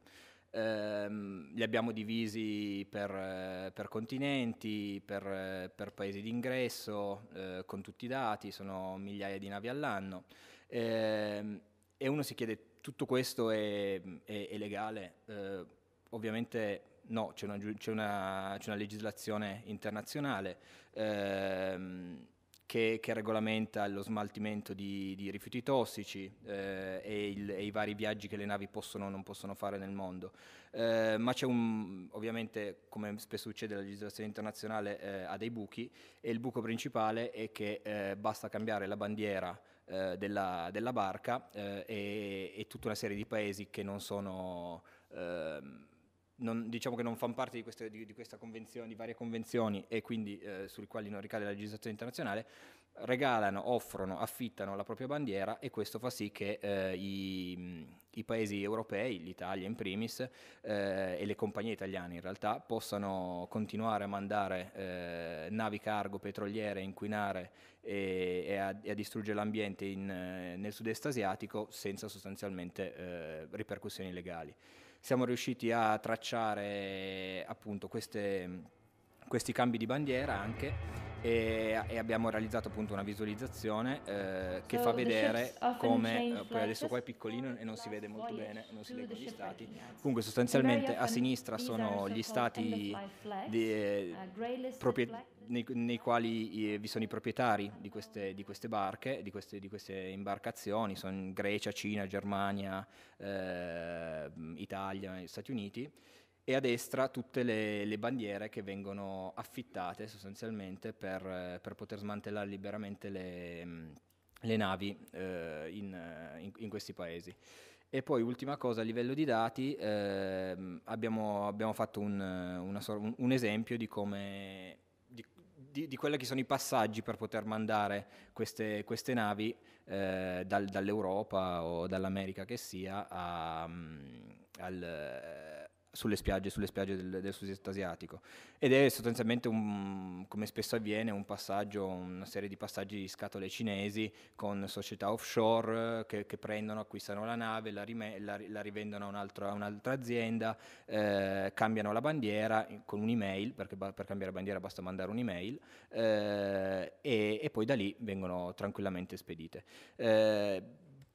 Ehm, li abbiamo divisi per, eh, per continenti, per, eh, per, paesi d'ingresso, eh, con tutti i dati, sono migliaia di navi all'anno. Ehm, e uno si chiede, tutto questo è, è, è legale? Eh, ovviamente no, c'è una, c'è una, c'è una legislazione internazionale. Ehm, che, che, regolamenta lo smaltimento di, di rifiuti tossici eh, e, il, e, i vari viaggi che le navi possono o non possono fare nel mondo. Eh, ma c'è un, ovviamente, come spesso succede, la legislazione internazionale eh, ha dei buchi e il buco principale è che eh, basta cambiare la bandiera eh, della, della, barca eh, e, e, tutta una serie di paesi che non sono ehm, non, diciamo che non fanno parte di, queste, di, di, questa convenzione, di varie convenzioni e quindi eh, sui quali non ricade la legislazione internazionale, regalano, offrono, affittano la propria bandiera e questo fa sì che eh, i, i, paesi europei, l'Italia in primis eh, e le compagnie italiane in realtà possano continuare a mandare eh, navi cargo petroliere, inquinare e, e, a, e a, distruggere l'ambiente in, nel sud-est asiatico senza sostanzialmente eh, ripercussioni legali siamo riusciti a tracciare appunto queste questi cambi di bandiera anche e, e abbiamo realizzato appunto una visualizzazione eh, che so fa vedere come, eh, poi adesso qua è piccolino e non si vede molto bene, non si leggono gli stati, comunque sostanzialmente a sinistra sono gli stati di, eh, proprietari nei, nei, quali eh, vi sono i proprietari di queste, di queste barche, di queste, di queste, imbarcazioni, sono Grecia, Cina, Germania, eh, Italia, Stati Uniti, e a destra tutte le, le, bandiere che vengono affittate sostanzialmente per, per poter smantellare liberamente le, le navi eh, in, in, in, questi paesi. E poi ultima cosa a livello di dati, eh, abbiamo, abbiamo, fatto un, una, un, esempio di come di, di, quelli che sono i passaggi per poter mandare queste, queste navi eh, dal, dall'Europa o dall'America che sia a, al, sulle spiagge, sulle spiagge del, del sud-est asiatico. Ed è sostanzialmente, un, come spesso avviene, un passaggio, una serie di passaggi di scatole cinesi con società offshore eh, che, che prendono, acquistano la nave, la, rime, la, la rivendono a un'altra, un'altra azienda, eh, cambiano la bandiera con un'email, perché ba, per cambiare bandiera basta mandare un'email, eh, e, e, poi da lì vengono tranquillamente spedite. Eh,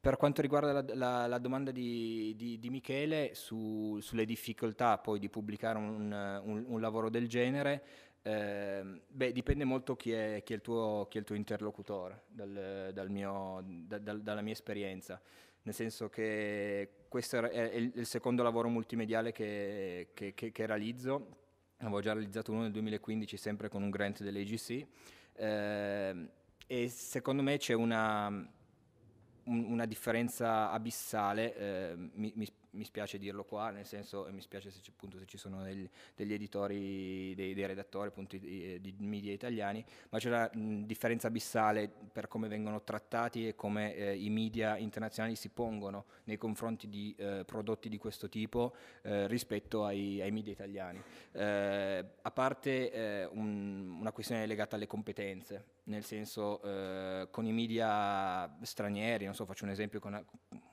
per quanto riguarda la, la, la domanda di, di, di Michele su, sulle difficoltà poi di pubblicare un, un, un lavoro del genere, eh, beh, dipende molto chi è, chi è, il, tuo, chi è il, tuo, interlocutore dal, dal mio, da, dal, dalla mia esperienza, nel senso che questo è il, il secondo lavoro multimediale che, che, che realizzo, avevo già realizzato uno nel 2015 sempre con un grant dell'AGC eh, e secondo me c'è una una differenza abissale, eh, mi, mi, mi spiace dirlo qua, nel senso mi spiace se, appunto, se ci sono degli, degli editori, dei, dei redattori appunto, di, eh, di, media italiani, ma c'è una mh, differenza abissale per come vengono trattati e come eh, i media internazionali si pongono nei confronti di eh, prodotti di questo tipo eh, rispetto ai, ai, media italiani. Eh, a parte eh, un, una questione legata alle competenze, nel senso con i media stranieri, non so, faccio un esempio con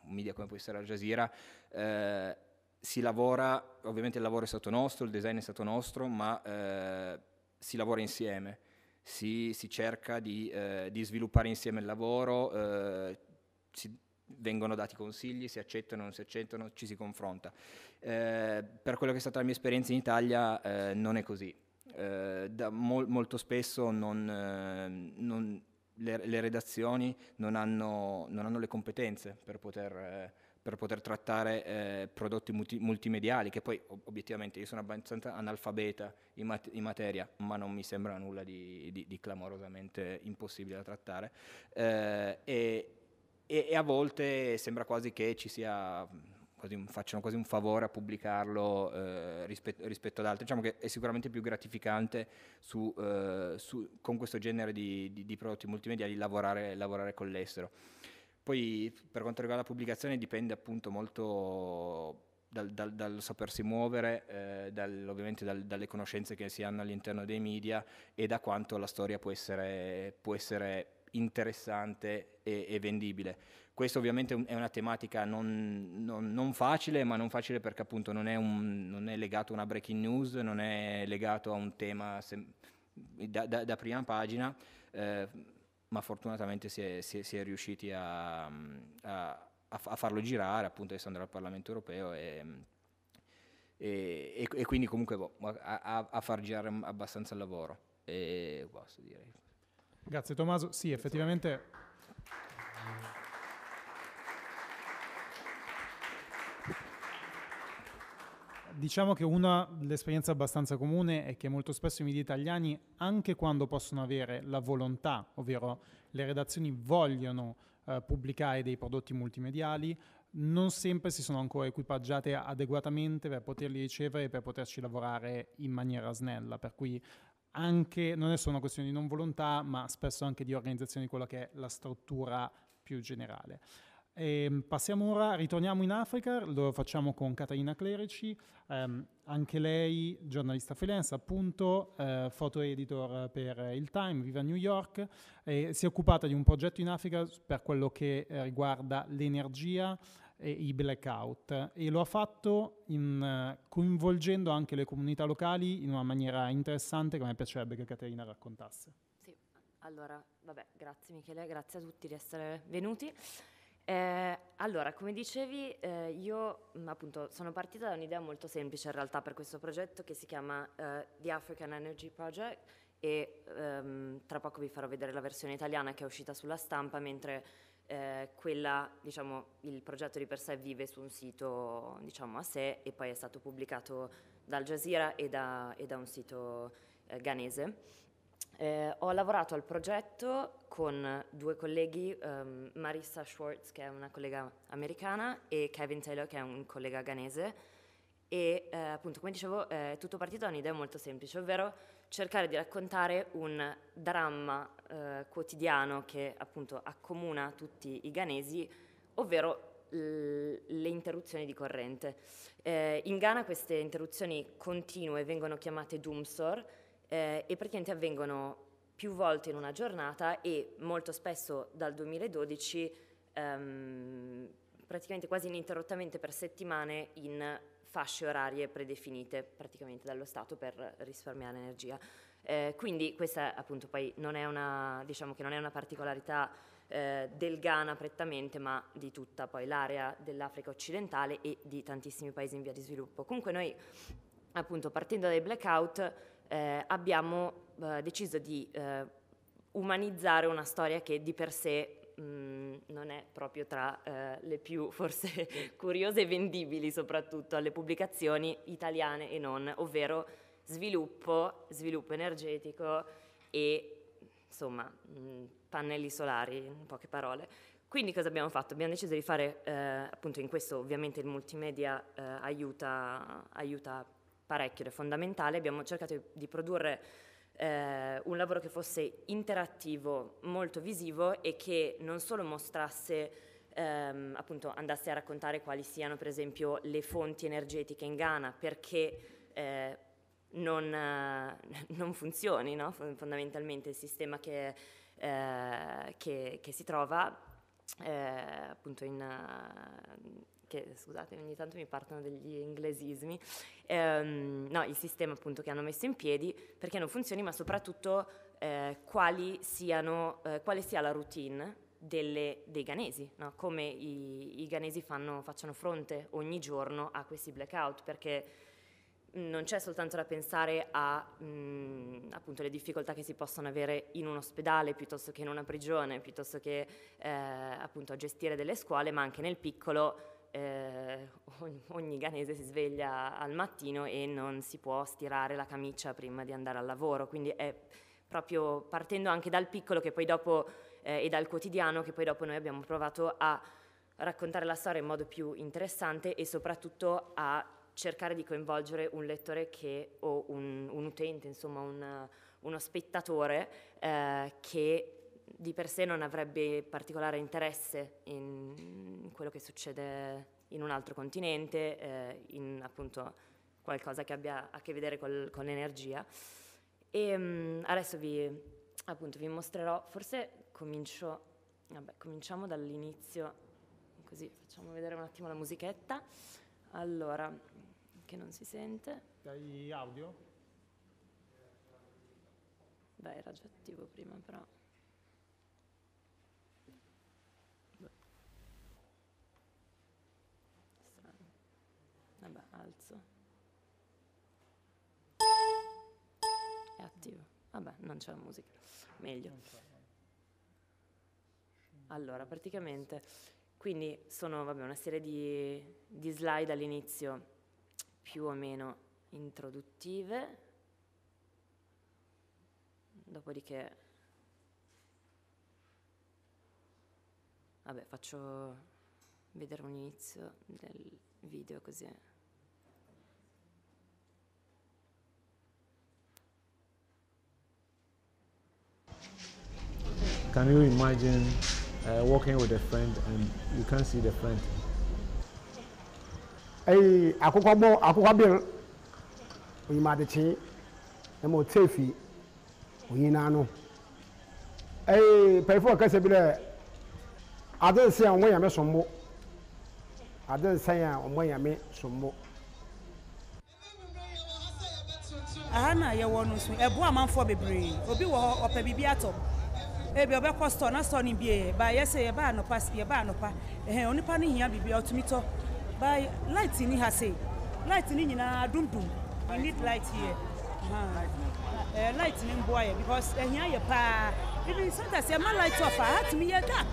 un media come può essere Al Jazeera, eh, si lavora, ovviamente il lavoro è stato nostro, il design è stato nostro, ma eh, si lavora insieme, si, si cerca di, eh, di, sviluppare insieme il lavoro, eh, si, vengono dati consigli, si accettano, non si accettano, ci si confronta. Eh, per quello che è stata la mia esperienza in Italia eh, non è così. Mol, molto spesso non, non le, le redazioni non hanno, non hanno, le competenze per poter, eh, per poter trattare eh, prodotti multi, multimediali, che poi obiettivamente io sono abbastanza analfabeta in, mat- in materia, ma non mi sembra nulla di, di, di clamorosamente impossibile da trattare. Eh, e, e, e a volte sembra quasi che ci sia quasi un, facciano quasi un favore a pubblicarlo eh, rispetto, rispetto, ad altri. Diciamo che è sicuramente più gratificante su, eh, su, con questo genere di, di, di prodotti multimediali lavorare, lavorare, con l'estero. Poi per quanto riguarda la pubblicazione dipende appunto molto dal, dal, dal sapersi muovere, eh, dal, ovviamente dalle conoscenze che si hanno all'interno dei media e da quanto la storia può essere, può essere interessante e, e vendibile. Questa ovviamente è una tematica non, non, non, facile, ma non facile perché appunto non è, un, non è, legato a una breaking news, non è legato a un tema sem- da, da, da, prima pagina, eh, ma fortunatamente si è, si è, si è riusciti a, a, a, farlo girare, appunto essendo al Parlamento europeo e, e, e, e quindi comunque boh, a, a far girare abbastanza il lavoro. E basta direi. Grazie Tommaso. Sì, effettivamente... Diciamo che una l'esperienza abbastanza comune è che molto spesso i media italiani, anche quando possono avere la volontà, ovvero le redazioni vogliono eh, pubblicare dei prodotti multimediali, non sempre si sono ancora equipaggiate adeguatamente per poterli ricevere e per poterci lavorare in maniera snella, per cui anche, non è solo una questione di non volontà, ma spesso anche di organizzazione di quella che è la struttura più generale. E ehm, passiamo ora, ritorniamo in Africa, lo facciamo con Catalina Clerici, ehm, anche lei giornalista freelance, appunto, eh, foto editor per il Time, vive a New York, eh, si è occupata di un progetto in Africa per quello che eh, riguarda l'energia, eh, i blackout e lo ha fatto in, eh, coinvolgendo anche le comunità locali in una maniera interessante che a me piacerebbe che Caterina raccontasse. Sì, allora, vabbè, grazie Michele, grazie a tutti di essere venuti. Eh, allora, come dicevi, eh, io mm, appunto sono partita da un'idea molto semplice in realtà per questo progetto che si chiama eh, The African Energy Project e ehm, tra poco vi farò vedere la versione italiana che è uscita sulla stampa, mentre eh, quella, diciamo, il progetto di per sé vive su un sito diciamo, a sé e poi è stato pubblicato da Al Jazeera e da, e da un sito eh, ghanese. Eh, ho lavorato al progetto con due colleghi, um, Marissa Schwartz che è una collega americana e Kevin Taylor che è un collega ghanese e eh, appunto come dicevo eh, è tutto partito da un'idea molto semplice, ovvero cercare di raccontare un dramma eh, quotidiano che appunto accomuna tutti i ghanesi, ovvero le interruzioni di corrente. Eh, in Ghana queste interruzioni continue vengono chiamate doomsor eh, e praticamente avvengono più volte in una giornata e molto spesso dal 2012 ehm, praticamente quasi ininterrottamente per settimane in fasce orarie predefinite praticamente dallo Stato per risparmiare energia. Eh, quindi questa appunto poi non è una, diciamo che non è una particolarità eh, del Ghana prettamente, ma di tutta poi l'area dell'Africa occidentale e di tantissimi paesi in via di sviluppo. Comunque noi appunto partendo dai blackout eh, abbiamo eh, deciso di eh, umanizzare una storia che di per sé mh, mm, non è proprio tra eh, le più forse curiose e vendibili soprattutto alle pubblicazioni italiane e non, ovvero sviluppo, sviluppo energetico e insomma mh, mm, pannelli solari, in poche parole. Quindi cosa abbiamo fatto? Abbiamo deciso di fare, eh, appunto in questo ovviamente il multimedia eh, aiuta, aiuta parecchio è fondamentale, abbiamo cercato di produrre eh, un lavoro che fosse interattivo, molto visivo e che non solo mostrasse ehm, appunto andasse a raccontare quali siano per esempio le fonti energetiche in Ghana perché eh, non, eh, non, funzioni no? fondamentalmente il sistema che, eh, che, che si trova eh, appunto in, che scusate ogni tanto mi partono degli inglesismi, ehm, no, il sistema appunto che hanno messo in piedi, perché non funzioni, ma soprattutto eh, siano, eh, quale sia la routine delle, dei ganesi, no? come i, i ghanesi fanno, facciano fronte ogni giorno a questi blackout, perché non c'è soltanto da pensare alle mm, difficoltà che si possono avere in un ospedale piuttosto che in una prigione, piuttosto che eh, appunto, a gestire delle scuole, ma anche nel piccolo eh, ogni ganese si sveglia al mattino e non si può stirare la camicia prima di andare al lavoro, quindi è proprio partendo anche dal piccolo che poi dopo eh, e dal quotidiano che poi dopo noi abbiamo provato a raccontare la storia in modo più interessante e soprattutto a cercare di coinvolgere un lettore che, o un, un utente, insomma un, uno spettatore eh, che di per sé non avrebbe particolare interesse in quello che succede in un altro continente, eh, in appunto qualcosa che abbia a che vedere col, con l'energia. E ehm, mh, adesso vi, appunto, vi mostrerò, forse comincio, vabbè, cominciamo dall'inizio, così facciamo vedere un attimo la musichetta. Allora, che non si sente. Dai audio? Beh, era già attivo prima però. Vabbè, alzo. È attivo. Vabbè, non c'è la musica. Meglio. Allora, praticamente, quindi sono vabbè, una serie di, di slide all'inizio più o meno introduttive, dopodiché vabbè faccio vedere un inizio del video così Can you imagine uh, walking with a friend and you can't see the friend? Hey, akokwa bo akokwa bil. Oyin ma de chi. Na mo tefi. Oyin na no. Hey, paifo kase bi le. Ade se an wo ya me sombo. Ade se an wo ya me sombo. Aha na yɛwɔ no so ɛboa amanfoɔ bebree obi wɔ hɔ ɔpɛ biribi ebi ɔbɛ kɔ store na store ni bi yɛ e. ba yɛ sɛ yɛ ba anɔpa yɛ ba anɔpa ɛhɛn onipa ni hia bibi ɔtumi tɔ ba light ni ha se light ni nyinaa dumdum we need light here ɛɛ uh, eh, light ni n boa because ɛhia yɛ paa ebi sometimes yɛ ma light off a hatumi yɛ dark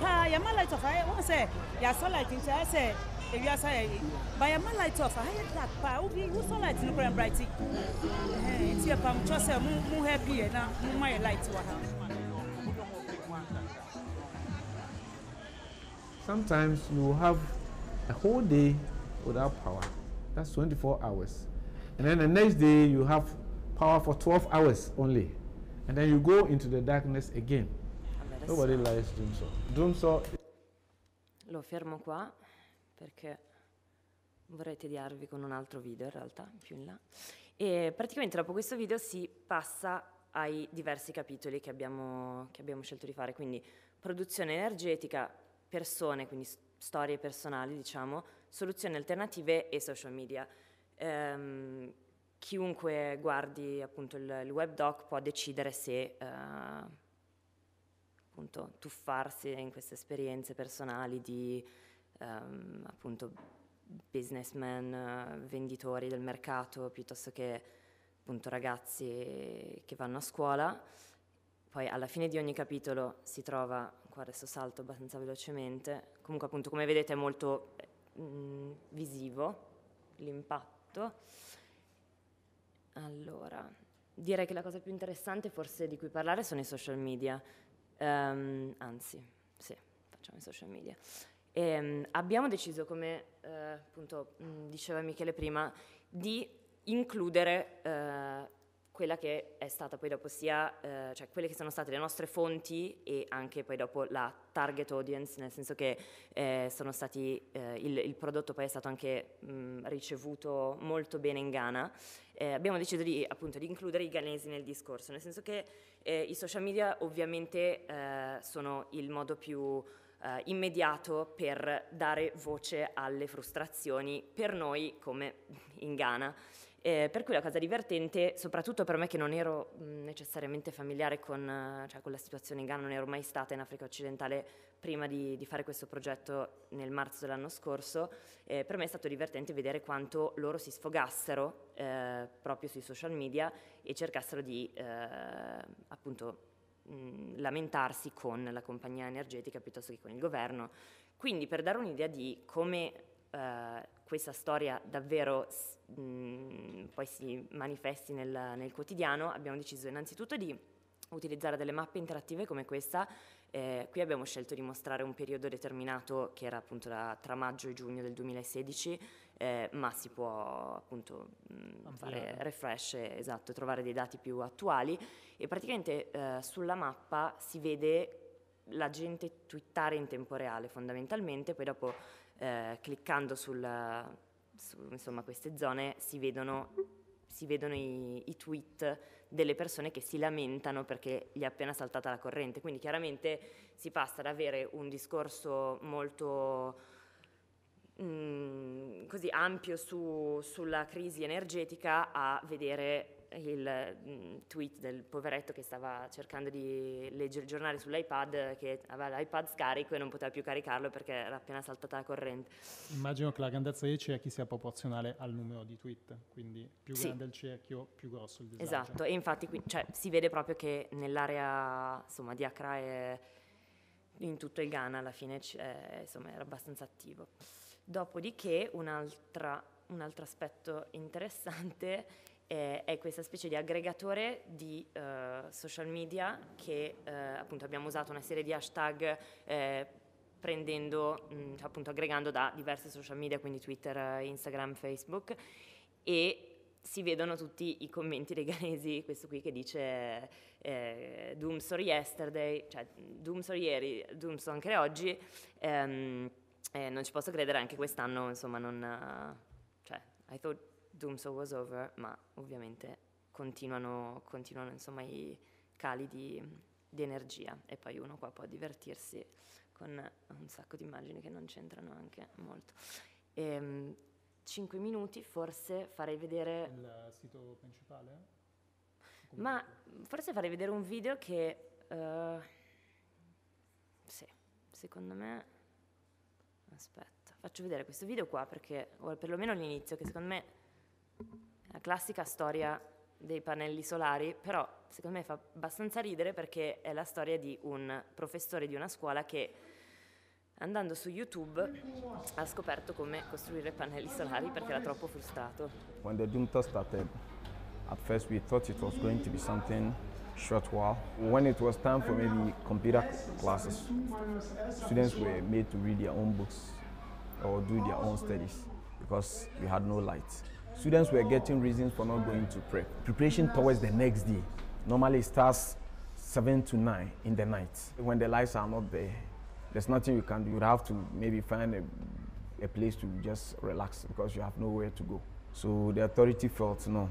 paa yɛ ma light off a wɔn sɛ yɛ asɔ light nkyɛn sɛ ewi asa yɛ yi ba yɛ ma light off a ha yɛ dark paa obi wosɔ light ni kura n bright ɛhɛn eti yɛ pam kyɔ sɛ mu mu happy yɛ na mu ma yɛ light wɔ ha. Sometimes you have a whole day without power. That's 24 hours. And then the next day you have power for 12 hours only. And then you go into the darkness again. Nobody likes Doomsaw. Doomsaw. Lo fermo qua perché vorrei tediarvi con un altro video in realtà, più in là. E praticamente dopo questo video si passa ai diversi capitoli che abbiamo, che abbiamo scelto di fare, quindi produzione energetica, persone, quindi storie personali, diciamo, soluzioni alternative e social media. Ehm, chiunque guardi appunto il, il webdoc può decidere se eh, appunto tuffarsi in queste esperienze personali di ehm, appunto businessmen, venditori del mercato, piuttosto che appunto ragazzi che vanno a scuola. Poi alla fine di ogni capitolo si trova qua adesso salto abbastanza velocemente, comunque appunto come vedete è molto mh, eh, mm, visivo l'impatto. Allora, direi che la cosa più interessante forse di cui parlare sono i social media, um, anzi, sì, facciamo i social media. E, um, abbiamo deciso, come uh, appunto mh, mm, diceva Michele prima, di includere uh, quella che è stata poi dopo sia, eh, cioè quelle che sono state le nostre fonti e anche poi dopo la target audience, nel senso che eh, sono stati, eh, il, il, prodotto poi è stato anche mh, ricevuto molto bene in Ghana. Eh, abbiamo deciso di, appunto di includere i ghanesi nel discorso, nel senso che eh, i social media ovviamente eh, sono il modo più immediato per dare voce alle frustrazioni per noi come in Ghana. Eh, per cui la cosa divertente, soprattutto per me che non ero mh, mm, necessariamente familiare con, eh, cioè, con, la situazione in Ghana, non ero mai stata in Africa occidentale prima di, di fare questo progetto nel marzo dell'anno scorso, eh, per me è stato divertente vedere quanto loro si sfogassero eh, proprio sui social media e cercassero di eh, appunto mh, mm, lamentarsi con la compagnia energetica piuttosto che con il governo. Quindi per dare un'idea di come eh, questa storia davvero mh, mm, poi si manifesti nel, nel quotidiano, abbiamo deciso innanzitutto di utilizzare delle mappe interattive come questa eh, qui abbiamo scelto di mostrare un periodo determinato che era appunto da, tra maggio e giugno del 2016, eh, ma si può appunto mh, mm, fare refresh, esatto, trovare dei dati più attuali e praticamente eh, sulla mappa si vede la gente twittare in tempo reale fondamentalmente, poi dopo eh, cliccando sul, su insomma, queste zone si vedono, si vedono i, i, tweet delle persone che si lamentano perché gli è appena saltata la corrente. Quindi chiaramente si passa ad avere un discorso molto mm, così ampio su, sulla crisi energetica a vedere il mm, tweet del poveretto che stava cercando di leggere il giornale sull'iPad, che aveva l'iPad scarico e non poteva più caricarlo perché era appena saltata la corrente. Immagino che la grandezza dei cerchi sia proporzionale al numero di tweet, quindi più sì. grande il cerchio, più grosso il disagio. Esatto, e infatti qui, cioè, si vede proprio che nell'area insomma, di Accra e in tutto il Ghana alla fine eh, insomma, era abbastanza attivo. Dopodiché un altro aspetto interessante eh, è questa specie di aggregatore di eh, social media che eh, appunto abbiamo usato una serie di hashtag eh, prendendo, mh, mm, appunto aggregando da diverse social media, quindi Twitter, Instagram, Facebook e si vedono tutti i commenti dei ganesi, questo qui che dice eh, Doom Story yesterday, cioè Doom Story ieri, Doom Story anche oggi, ehm, eh, non ci posso credere anche quest'anno, insomma non... Uh, cioè, I thought Doom So Was Over, ma ovviamente continuano, continuano insomma, i cali di, di, energia e poi uno qua può divertirsi con un sacco di immagini che non c'entrano anche molto. E, ehm, cinque minuti forse farei vedere... Il sito principale? Comunque. Ma forse farei vedere un video che... Uh, sì, secondo me... Aspetta, faccio vedere questo video qua perché, o perlomeno l'inizio, che secondo me la classica storia dei pannelli solari, però secondo me fa abbastanza ridere perché è la storia di un professore di una scuola che andando su YouTube ha scoperto come costruire pannelli solari perché era troppo frustrato. When the Doomta started, at first we thought it was going to be something short while. When it was time for maybe computer classes, students were made to read their own books or do their own studies because we had no light. students were getting reasons for not going to pray. Preparation towards the next day normally starts 7 to 9 in the night. When the lights are not there, there's nothing you can do. You'd have to maybe find a, a place to just relax because you have nowhere to go. So the authority felt no,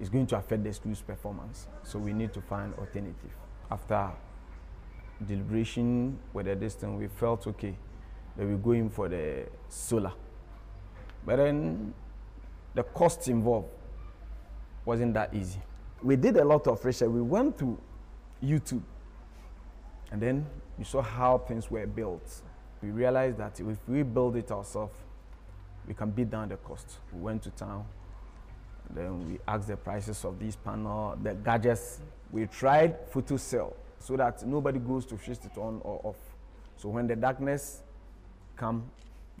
it's going to affect the school's performance. So we need to find alternative. After deliberation with the distance, we felt okay that we go in for the solar. But then the costs involved wasn't that easy. We did a lot of research. We went to YouTube and then we saw how things were built. We realized that if we build it ourselves, we can beat down the cost. We went to town, then we asked the prices of these panel, the gadgets. We tried photo cell so that nobody goes to switch it on or off. So when the darkness come,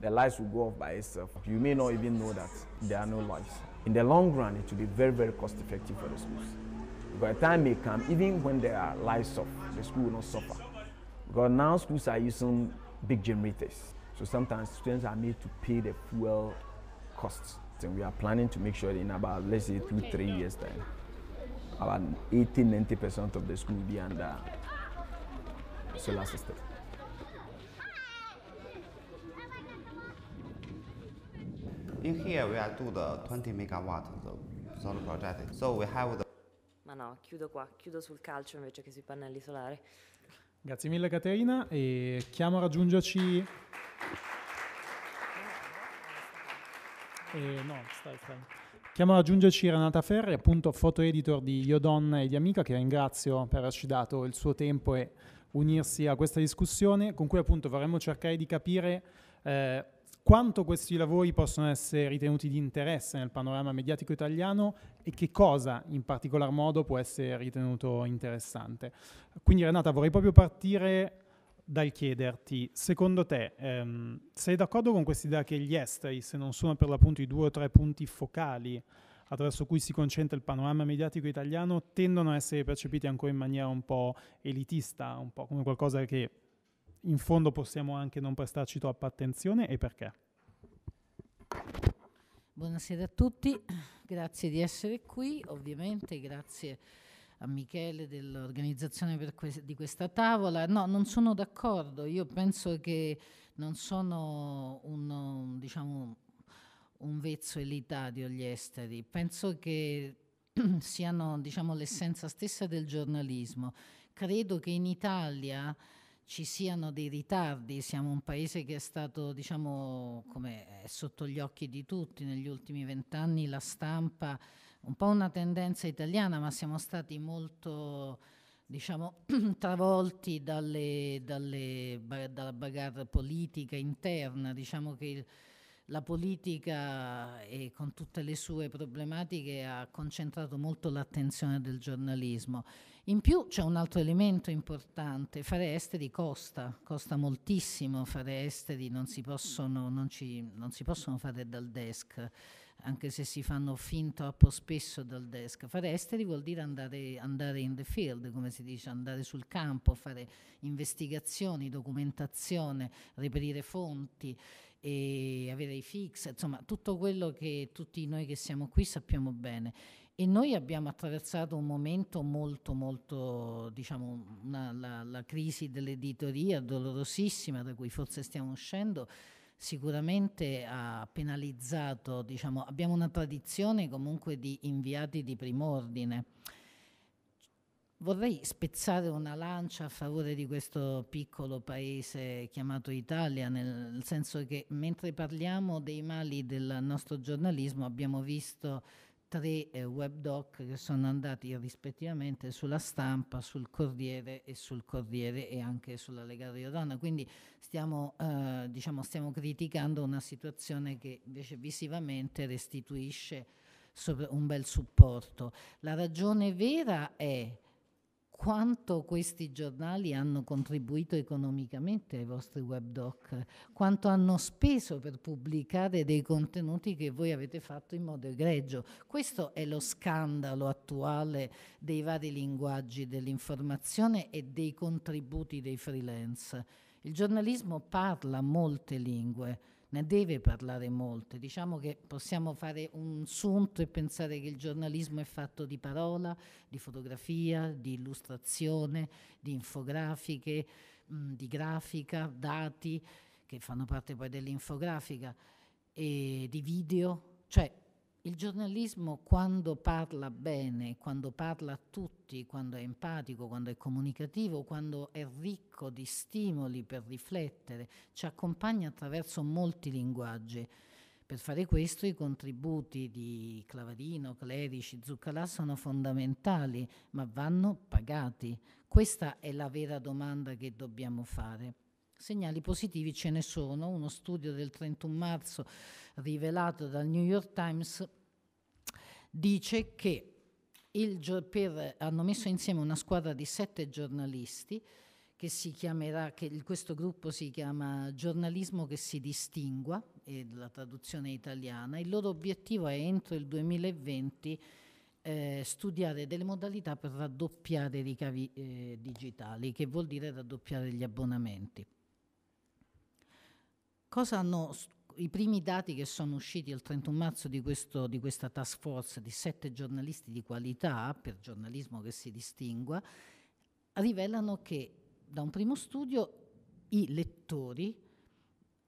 the lights will go off by itself. You may not even know that there are no lights. In the long run, it will be very, very cost effective for the schools. Because a time may come, even when there are lights off, the school will not suffer. Because now schools are using big generators. So sometimes students are made to pay the fuel costs. And we are planning to make sure in about, let's say, two, three years' time, about 80, 90% of the school will be under solar system. In here we are do the 20 megawatt the solar project. So we have the Ma no, chiudo qua, chiudo sul calcio invece che sui pannelli solari. Grazie mille Caterina e chiamo a raggiungerci Eh, no, stai, stai. Chiamo a raggiungerci Renata Ferri, appunto foto editor di Io Donna e di Amica, che ringrazio per averci dato il suo tempo e unirsi a questa discussione, con cui appunto vorremmo cercare di capire eh, quanto questi lavori possono essere ritenuti di interesse nel panorama mediatico italiano e che cosa in particolar modo può essere ritenuto interessante. Quindi Renata vorrei proprio partire dal chiederti, secondo te ehm, sei d'accordo con quest'idea che gli esteri, se non sono per l'appunto i due o tre punti focali attraverso cui si concentra il panorama mediatico italiano, tendono a essere percepiti ancora in maniera un po' elitista, un po' come qualcosa che in fondo possiamo anche non prestarci troppa attenzione e perché? Buonasera a tutti, grazie di essere qui, ovviamente grazie a Michele dell'organizzazione que- di questa tavola. No, non sono d'accordo, io penso che non sono un, diciamo, un vezzo elitario gli esteri, penso che siano diciamo, l'essenza stessa del giornalismo. Credo che in Italia ci siano dei ritardi, siamo un paese che è stato, diciamo, come è sotto gli occhi di tutti negli ultimi vent'anni, la stampa, un po' una tendenza italiana, ma siamo stati molto diciamo, travolti dalle, dalle, dalla bagarra politica interna, diciamo che il, la politica e con tutte le sue problematiche ha concentrato molto l'attenzione del giornalismo. In più c'è un altro elemento importante, fare esteri costa, costa moltissimo fare esteri, non si possono, non ci, non si possono fare dal desk anche se si fanno fin troppo spesso dal desk. Fare esteri vuol dire andare, andare, in the field, come si dice, andare sul campo, fare investigazioni, documentazione, reperire fonti, avere i fix, insomma tutto quello che tutti noi che siamo qui sappiamo bene. E noi abbiamo attraversato un momento molto, molto, diciamo, una, la, la, crisi dell'editoria dolorosissima da cui forse stiamo uscendo, sicuramente ha penalizzato, diciamo, abbiamo una tradizione comunque di inviati di prim'ordine. Vorrei spezzare una lancia a favore di questo piccolo paese chiamato Italia, nel senso che mentre parliamo dei mali del nostro giornalismo abbiamo visto tre eh, webdoc che sono andati rispettivamente sulla stampa, sul Corriere e sul Corriere e anche sulla Lega Rio Donna. Quindi stiamo, eh, diciamo, stiamo criticando una situazione che invece visivamente restituisce un bel supporto. La ragione vera è quanto questi giornali hanno contribuito economicamente ai vostri webdoc, quanto hanno speso per pubblicare dei contenuti che voi avete fatto in modo egregio. Questo è lo scandalo attuale dei vari linguaggi dell'informazione e dei contributi dei freelance. Il giornalismo parla molte lingue ne deve parlare molto. Diciamo che possiamo fare un sunto e pensare che il giornalismo è fatto di parola, di fotografia, di illustrazione, di infografiche, mh, mm, di grafica, dati che fanno parte poi dell'infografica e di video, cioè il giornalismo quando parla bene, quando parla a tutti, quando è empatico, quando è comunicativo, quando è ricco di stimoli per riflettere, ci accompagna attraverso molti linguaggi. Per fare questo i contributi di Clavarino, Clerici, Zuccalà sono fondamentali, ma vanno pagati. Questa è la vera domanda che dobbiamo fare. Segnali positivi ce ne sono. Uno studio del 31 marzo rivelato dal New York Times dice che il, per, hanno messo insieme una squadra di sette giornalisti che si chiamerà, che questo gruppo si chiama Giornalismo che si distingua, è la traduzione italiana. Il loro obiettivo è entro il 2020 eh, studiare delle modalità per raddoppiare i ricavi eh, digitali, che vuol dire raddoppiare gli abbonamenti. Cosa hanno i primi dati che sono usciti il 31 marzo di, questo, di, questa task force di sette giornalisti di qualità, per giornalismo che si distingua, rivelano che da un primo studio i lettori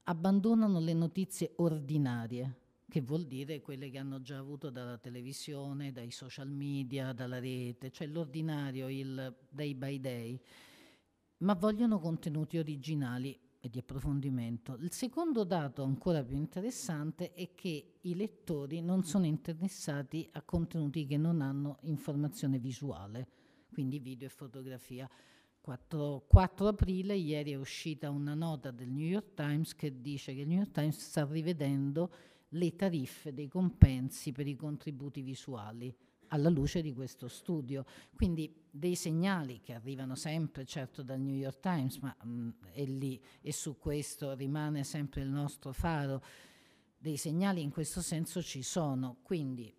abbandonano le notizie ordinarie, che vuol dire quelle che hanno già avuto dalla televisione, dai social media, dalla rete, cioè l'ordinario, il day by day, ma vogliono contenuti originali e di approfondimento. Il secondo dato ancora più interessante è che i lettori non sono interessati a contenuti che non hanno informazione visuale, quindi video e fotografia. 4, 4, aprile, ieri è uscita una nota del New York Times che dice che il New York Times sta rivedendo le tariffe dei compensi per i contributi visuali alla luce di questo studio. Quindi dei segnali che arrivano sempre, certo dal New York Times, ma mh, mm, è lì e su questo rimane sempre il nostro faro, dei segnali in questo senso ci sono. Quindi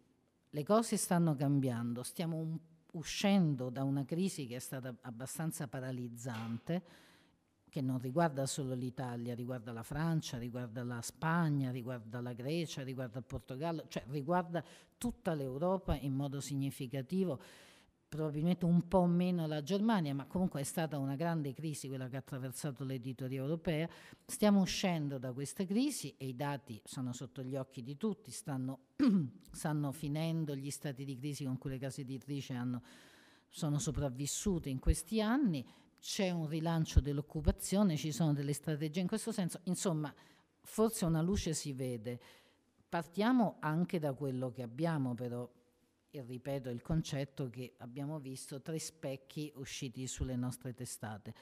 le cose stanno cambiando, stiamo un, uscendo da una crisi che è stata abbastanza paralizzante che non riguarda solo l'Italia, riguarda la Francia, riguarda la Spagna, riguarda la Grecia, riguarda il Portogallo, cioè riguarda tutta l'Europa in modo significativo probabilmente un po' meno la Germania, ma comunque è stata una grande crisi quella che ha attraversato l'editoria europea. Stiamo uscendo da questa crisi e i dati sono sotto gli occhi di tutti, stanno, stanno finendo gli stati di crisi con cui le case editrici hanno, sono sopravvissute in questi anni c'è un rilancio dell'occupazione, ci sono delle strategie in questo senso, insomma forse una luce si vede. Partiamo anche da quello che abbiamo però, e ripeto il concetto che abbiamo visto, tre specchi usciti sulle nostre testate.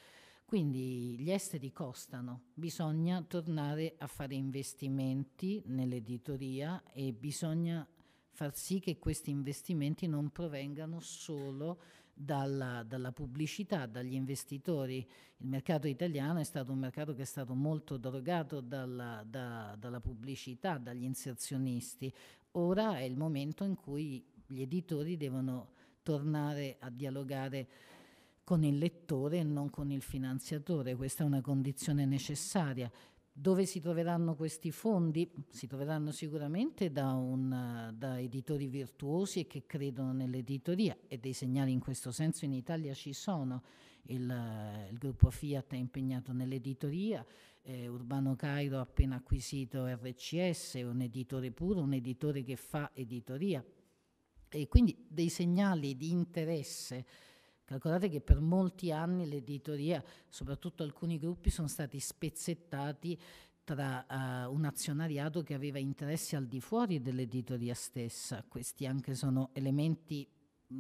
Quindi gli esteri costano, bisogna tornare a fare investimenti nell'editoria e bisogna far sì che questi investimenti non provengano solo dalla, dalla, pubblicità, dagli investitori. Il mercato italiano è stato un mercato che è stato molto drogato dalla, da, dalla pubblicità, dagli inserzionisti. Ora è il momento in cui gli editori devono tornare a dialogare con il lettore e non con il finanziatore. Questa è una condizione necessaria. Dove si troveranno questi fondi? Si troveranno sicuramente da, un, da, editori virtuosi e che credono nell'editoria e dei segnali in questo senso in Italia ci sono. Il, il gruppo Fiat è impegnato nell'editoria, eh, Urbano Cairo ha appena acquisito RCS, un editore puro, un editore che fa editoria. E quindi dei segnali di interesse Calcolate che per molti anni l'editoria, soprattutto alcuni gruppi, sono stati spezzettati tra uh, un azionariato che aveva interessi al di fuori dell'editoria stessa. Questi anche sono elementi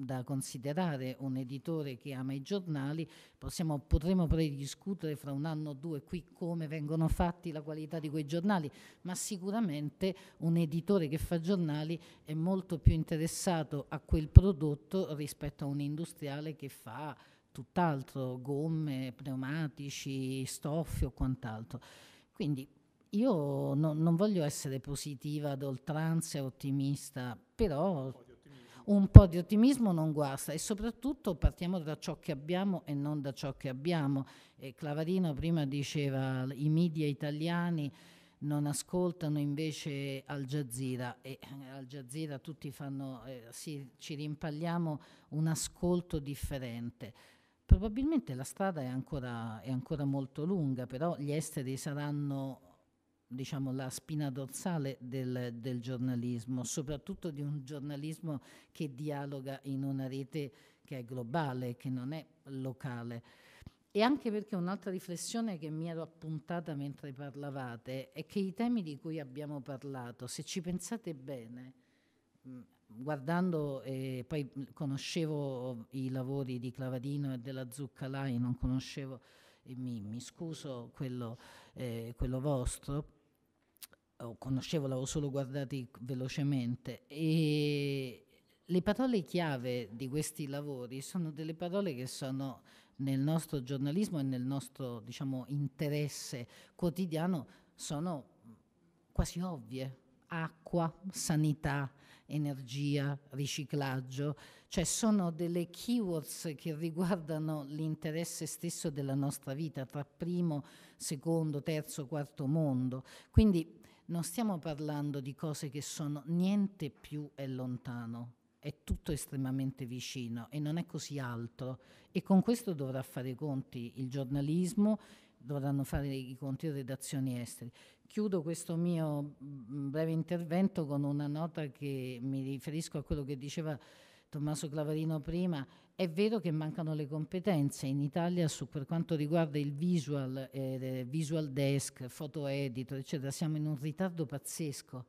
da considerare un editore che ama i giornali, possiamo, potremo prediscutere fra un anno o due qui come vengono fatti, la qualità di quei giornali, ma sicuramente un editore che fa giornali è molto più interessato a quel prodotto rispetto a un industriale che fa tutt'altro, gomme, pneumatici, stoffe o quant'altro. Quindi io no, non voglio essere positiva ad oltranza e ottimista, però un po' di ottimismo non guasta e soprattutto partiamo da ciò che abbiamo e non da ciò che abbiamo. E Clavarino prima diceva i media italiani non ascoltano invece Al Jazeera e eh, Al Jazeera tutti fanno, eh, sì, ci rimpagliamo un ascolto differente. Probabilmente la strada è ancora, è ancora molto lunga, però gli esteri saranno diciamo, la spina dorsale del, del, giornalismo, soprattutto di un giornalismo che dialoga in una rete che è globale, che non è locale. E anche perché un'altra riflessione che mi ero appuntata mentre parlavate è che i temi di cui abbiamo parlato, se ci pensate bene, mm, guardando e eh, poi conoscevo i lavori di Clavadino e della Zuccalai, non conoscevo mi, mi, scuso quello, eh, quello vostro, oh, conoscevo, l'avevo solo guardati velocemente. E le parole chiave di questi lavori sono delle parole che sono nel nostro giornalismo e nel nostro diciamo, interesse quotidiano sono quasi ovvie. Acqua, sanità, energia, riciclaggio, cioè sono delle keywords che riguardano l'interesse stesso della nostra vita tra primo, secondo, terzo, quarto mondo. Quindi non stiamo parlando di cose che sono niente più è lontano, è tutto estremamente vicino e non è così altro. E con questo dovrà fare i conti il giornalismo, dovranno fare i conti le redazioni estere. Chiudo questo mio mm, breve intervento con una nota che mi riferisco a quello che diceva Tommaso Clavarino prima, è vero che mancano le competenze in Italia su per quanto riguarda il visual, eh, visual desk, foto editor, eccetera, siamo in un ritardo pazzesco.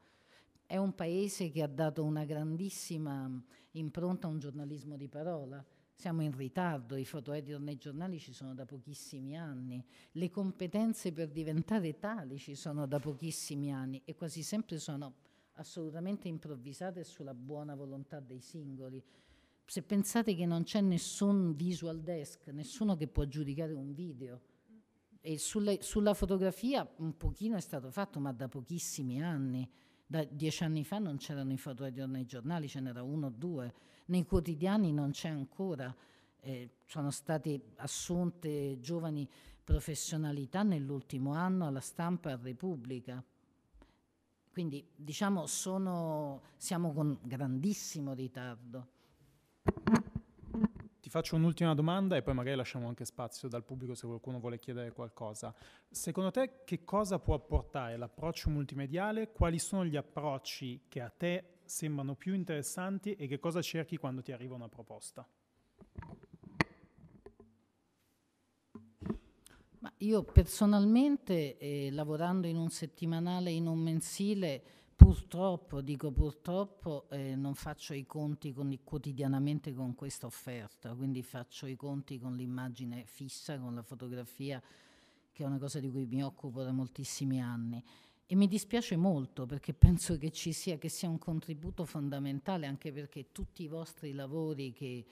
È un paese che ha dato una grandissima impronta a un giornalismo di parola. Siamo in ritardo, i foto editor nei giornali ci sono da pochissimi anni, le competenze per diventare tali ci sono da pochissimi anni e quasi sempre sono assolutamente improvvisate sulla buona volontà dei singoli. Se pensate che non c'è nessun visual desk, nessuno che può giudicare un video, e sulle, sulla fotografia un pochino è stato fatto, ma da pochissimi anni, da dieci anni fa non c'erano i fotoeditor nei giornali, ce n'era uno o due, nei quotidiani non c'è ancora, eh, sono state assunte giovani professionalità nell'ultimo anno alla stampa e a Repubblica. Quindi diciamo sono, siamo con grandissimo ritardo. Ti faccio un'ultima domanda e poi magari lasciamo anche spazio dal pubblico se qualcuno vuole chiedere qualcosa. Secondo te che cosa può apportare l'approccio multimediale? Quali sono gli approcci che a te sembrano più interessanti e che cosa cerchi quando ti arriva una proposta? Ma io personalmente, eh, lavorando in un settimanale, e in un mensile, purtroppo, dico purtroppo, eh, non faccio i conti con, quotidianamente con questa offerta, quindi faccio i conti con l'immagine fissa, con la fotografia, che è una cosa di cui mi occupo da moltissimi anni. E mi dispiace molto perché penso che ci sia, che sia un contributo fondamentale, anche perché tutti i vostri lavori che,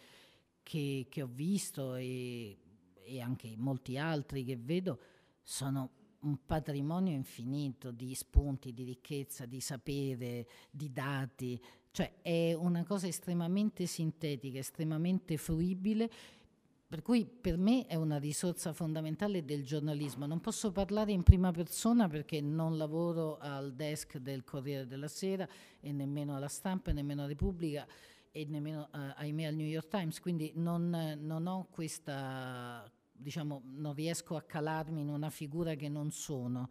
che, che ho visto e e anche molti altri che vedo sono un patrimonio infinito di spunti, di ricchezza, di sapere, di dati, cioè è una cosa estremamente sintetica, estremamente fruibile, per cui per me è una risorsa fondamentale del giornalismo. Non posso parlare in prima persona perché non lavoro al desk del Corriere della Sera e nemmeno alla stampa, e nemmeno a Repubblica e nemmeno, eh, ahimè, al New York Times, quindi non, non ho questa, diciamo, non riesco a calarmi in una figura che non sono.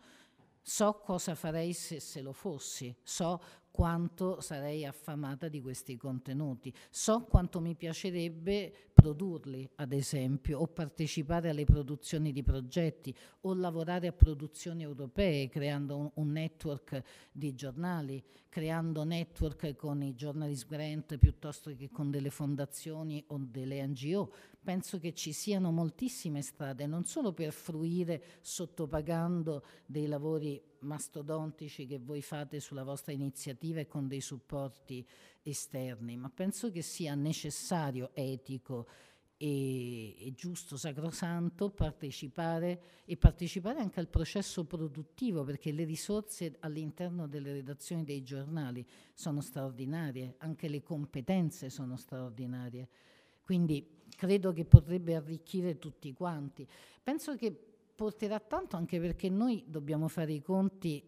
So cosa farei se, se lo fossi, so quanto sarei affamata di questi contenuti, so quanto mi piacerebbe produrli, ad esempio, o partecipare alle produzioni di progetti, o lavorare a produzioni europee, creando un, un network di giornali, creando network con i journalist grant piuttosto che con delle fondazioni o delle NGO, penso che ci siano moltissime strade, non solo per fruire sottopagando dei lavori mastodontici che voi fate sulla vostra iniziativa e con dei supporti esterni, ma penso che sia necessario, etico e, e giusto, sacrosanto, partecipare e partecipare anche al processo produttivo, perché le risorse all'interno delle redazioni dei giornali sono straordinarie, anche le competenze sono straordinarie. Quindi credo che potrebbe arricchire tutti quanti. Penso che porterà tanto anche perché noi dobbiamo fare i conti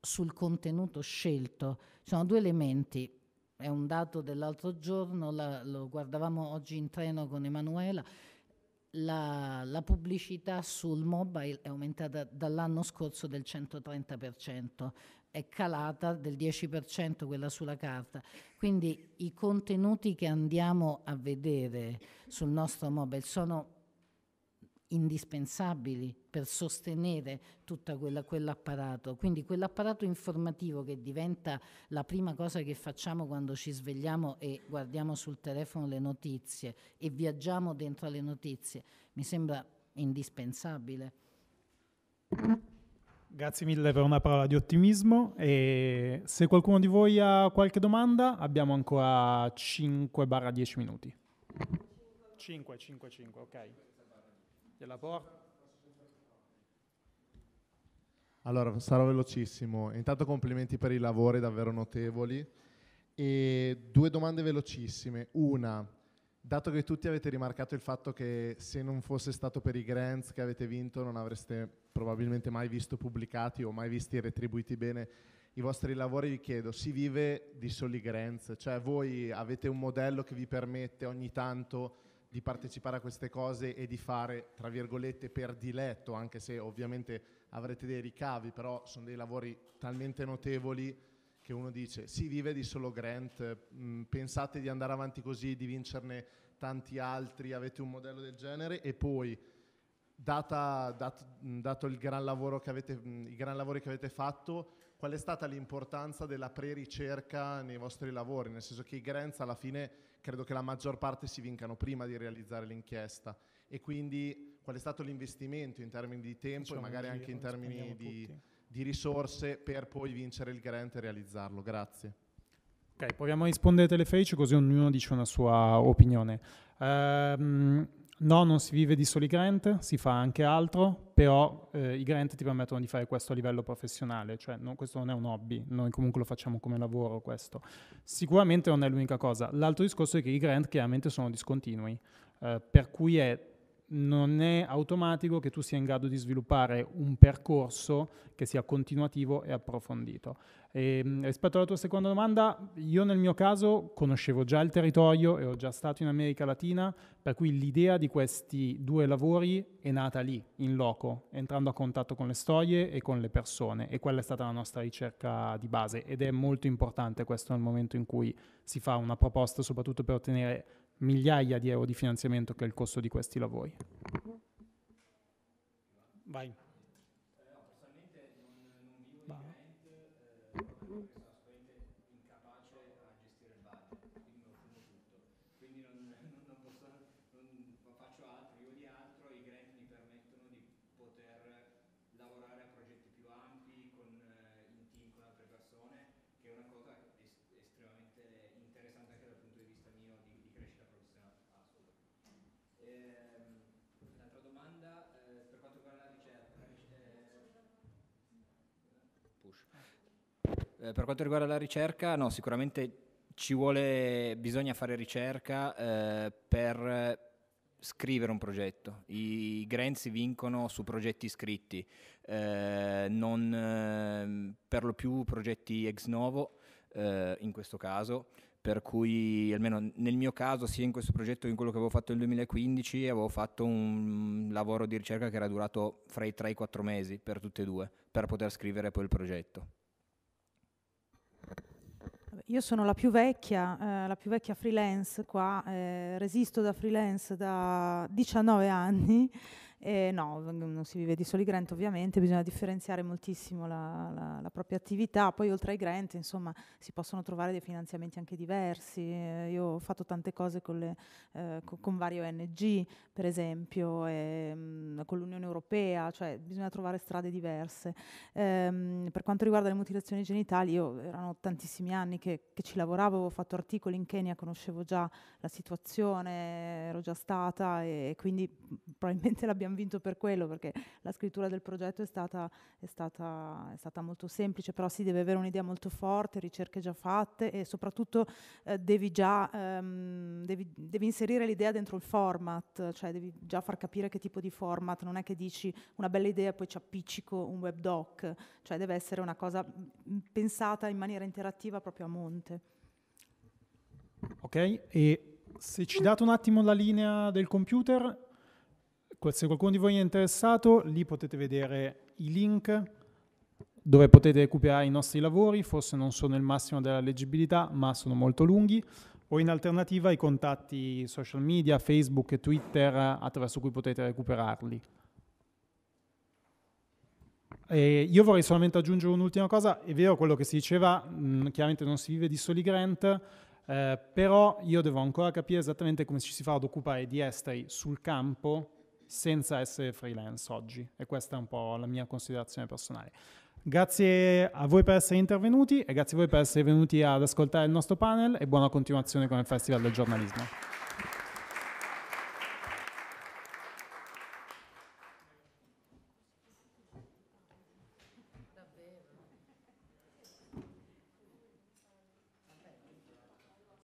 sul contenuto scelto. Ci sono due elementi, è un dato dell'altro giorno, la, lo guardavamo oggi in treno con Emanuela, la, la, pubblicità sul mobile è aumentata dall'anno scorso del 130%, è calata del 10% quella sulla carta. Quindi i contenuti che andiamo a vedere sul nostro mobile sono indispensabili per sostenere tutto quell'apparato. Quindi quell'apparato informativo che diventa la prima cosa che facciamo quando ci svegliamo e guardiamo sul telefono le notizie e viaggiamo dentro alle notizie, mi sembra indispensabile. Grazie mille per una parola di ottimismo e se qualcuno di voi ha qualche domanda abbiamo ancora 5-10 minuti. 5, 5, 5, ok. Gliela porto. Allora, sarò velocissimo. Intanto complimenti per i lavori davvero notevoli. E due domande velocissime. Una, dato che tutti avete rimarcato il fatto che se non fosse stato per i grants che avete vinto non avreste probabilmente mai visto pubblicati o mai visti retribuiti bene i vostri lavori, vi chiedo, si vive di soligrenze? Cioè voi avete un modello che vi permette ogni tanto di partecipare a queste cose e di fare, tra virgolette, per diletto, anche se ovviamente avrete dei ricavi, però sono dei lavori talmente notevoli che uno dice si vive di solo grant, mh, mm, pensate di andare avanti così, di vincerne tanti altri, avete un modello del genere e poi data, dat, dato il gran, lavoro che avete, i gran lavori che avete fatto, qual è stata l'importanza della pre-ricerca nei vostri lavori? Nel senso che i grants alla fine credo che la maggior parte si vincano prima di realizzare l'inchiesta e quindi qual è stato l'investimento in termini di tempo diciamo e magari anche in termini di, di risorse per poi vincere il grant e realizzarlo? Grazie. Ok, proviamo a rispondere telefonici così ognuno dice una sua opinione. Um, No, non si vive di soli grant, si fa anche altro, però eh, i grant ti permettono di fare questo a livello professionale, cioè no, questo non è un hobby, noi comunque lo facciamo come lavoro questo. Sicuramente non è l'unica cosa. L'altro discorso è che i grant chiaramente sono discontinui, eh, per cui è, non è automatico che tu sia in grado di sviluppare un percorso che sia continuativo e approfondito. E, ehm, rispetto alla tua seconda domanda, io nel mio caso conoscevo già il territorio, e ho già stato in America Latina, per cui l'idea di questi due lavori è nata lì, in loco, entrando a contatto con le storie e con le persone e quella è stata la nostra ricerca di base ed è molto importante questo nel momento in cui si fa una proposta, soprattutto per ottenere migliaia di euro di finanziamento che è il costo di questi lavori. Vai. Eh, per quanto riguarda la ricerca, no, sicuramente ci vuole, bisogna fare ricerca eh, per scrivere un progetto. I grants si vincono su progetti scritti, eh, non ehm, per lo più progetti ex novo, eh, in questo caso, per cui almeno nel mio caso sia in questo progetto che in quello che avevo fatto nel 2015 avevo fatto un lavoro di ricerca che era durato fra i 3 e i 4 mesi per tutte e due per poter scrivere poi il progetto io sono la più vecchia, eh, la più vecchia freelance qua, eh, resisto da freelance da 19 anni. Eh, no, non si vive di soli grant ovviamente, bisogna differenziare moltissimo la, la, la, propria attività, poi oltre ai grant insomma si possono trovare dei finanziamenti anche diversi, eh, io ho fatto tante cose con, le, eh, co- con varie ONG per esempio, e, ehm, mh, con l'Unione Europea, cioè bisogna trovare strade diverse. Ehm, per quanto riguarda le mutilazioni genitali, io erano tantissimi anni che, che ci lavoravo, ho fatto articoli in Kenya, conoscevo già la situazione, ero già stata e, e quindi probabilmente l'abbiamo abbiamo vinto per quello, perché la scrittura del progetto è stata, è stata, è stata molto semplice, però si deve avere un'idea molto forte, ricerche già fatte e soprattutto eh, devi già ehm, devi, devi inserire l'idea dentro il format, cioè devi già far capire che tipo di format, non è che dici una bella idea e poi ci appiccico un web doc, cioè deve essere una cosa mm, pensata in maniera interattiva proprio a monte. Ok, e se ci date un attimo la linea del computer, se qualcuno di voi è interessato, lì potete vedere i link dove potete recuperare i nostri lavori, forse non sono il massimo della leggibilità, ma sono molto lunghi, o in alternativa i contatti social media, Facebook e Twitter attraverso cui potete recuperarli. E io vorrei solamente aggiungere un'ultima cosa, è vero quello che si diceva, mh, mm, chiaramente non si vive di soli grant, eh, però io devo ancora capire esattamente come ci si fa ad occupare di esteri sul campo senza essere freelance oggi e questa è un po' la mia considerazione personale. Grazie a voi per essere intervenuti e grazie a voi per essere venuti ad ascoltare il nostro panel e buona continuazione con il Festival del Giornalismo.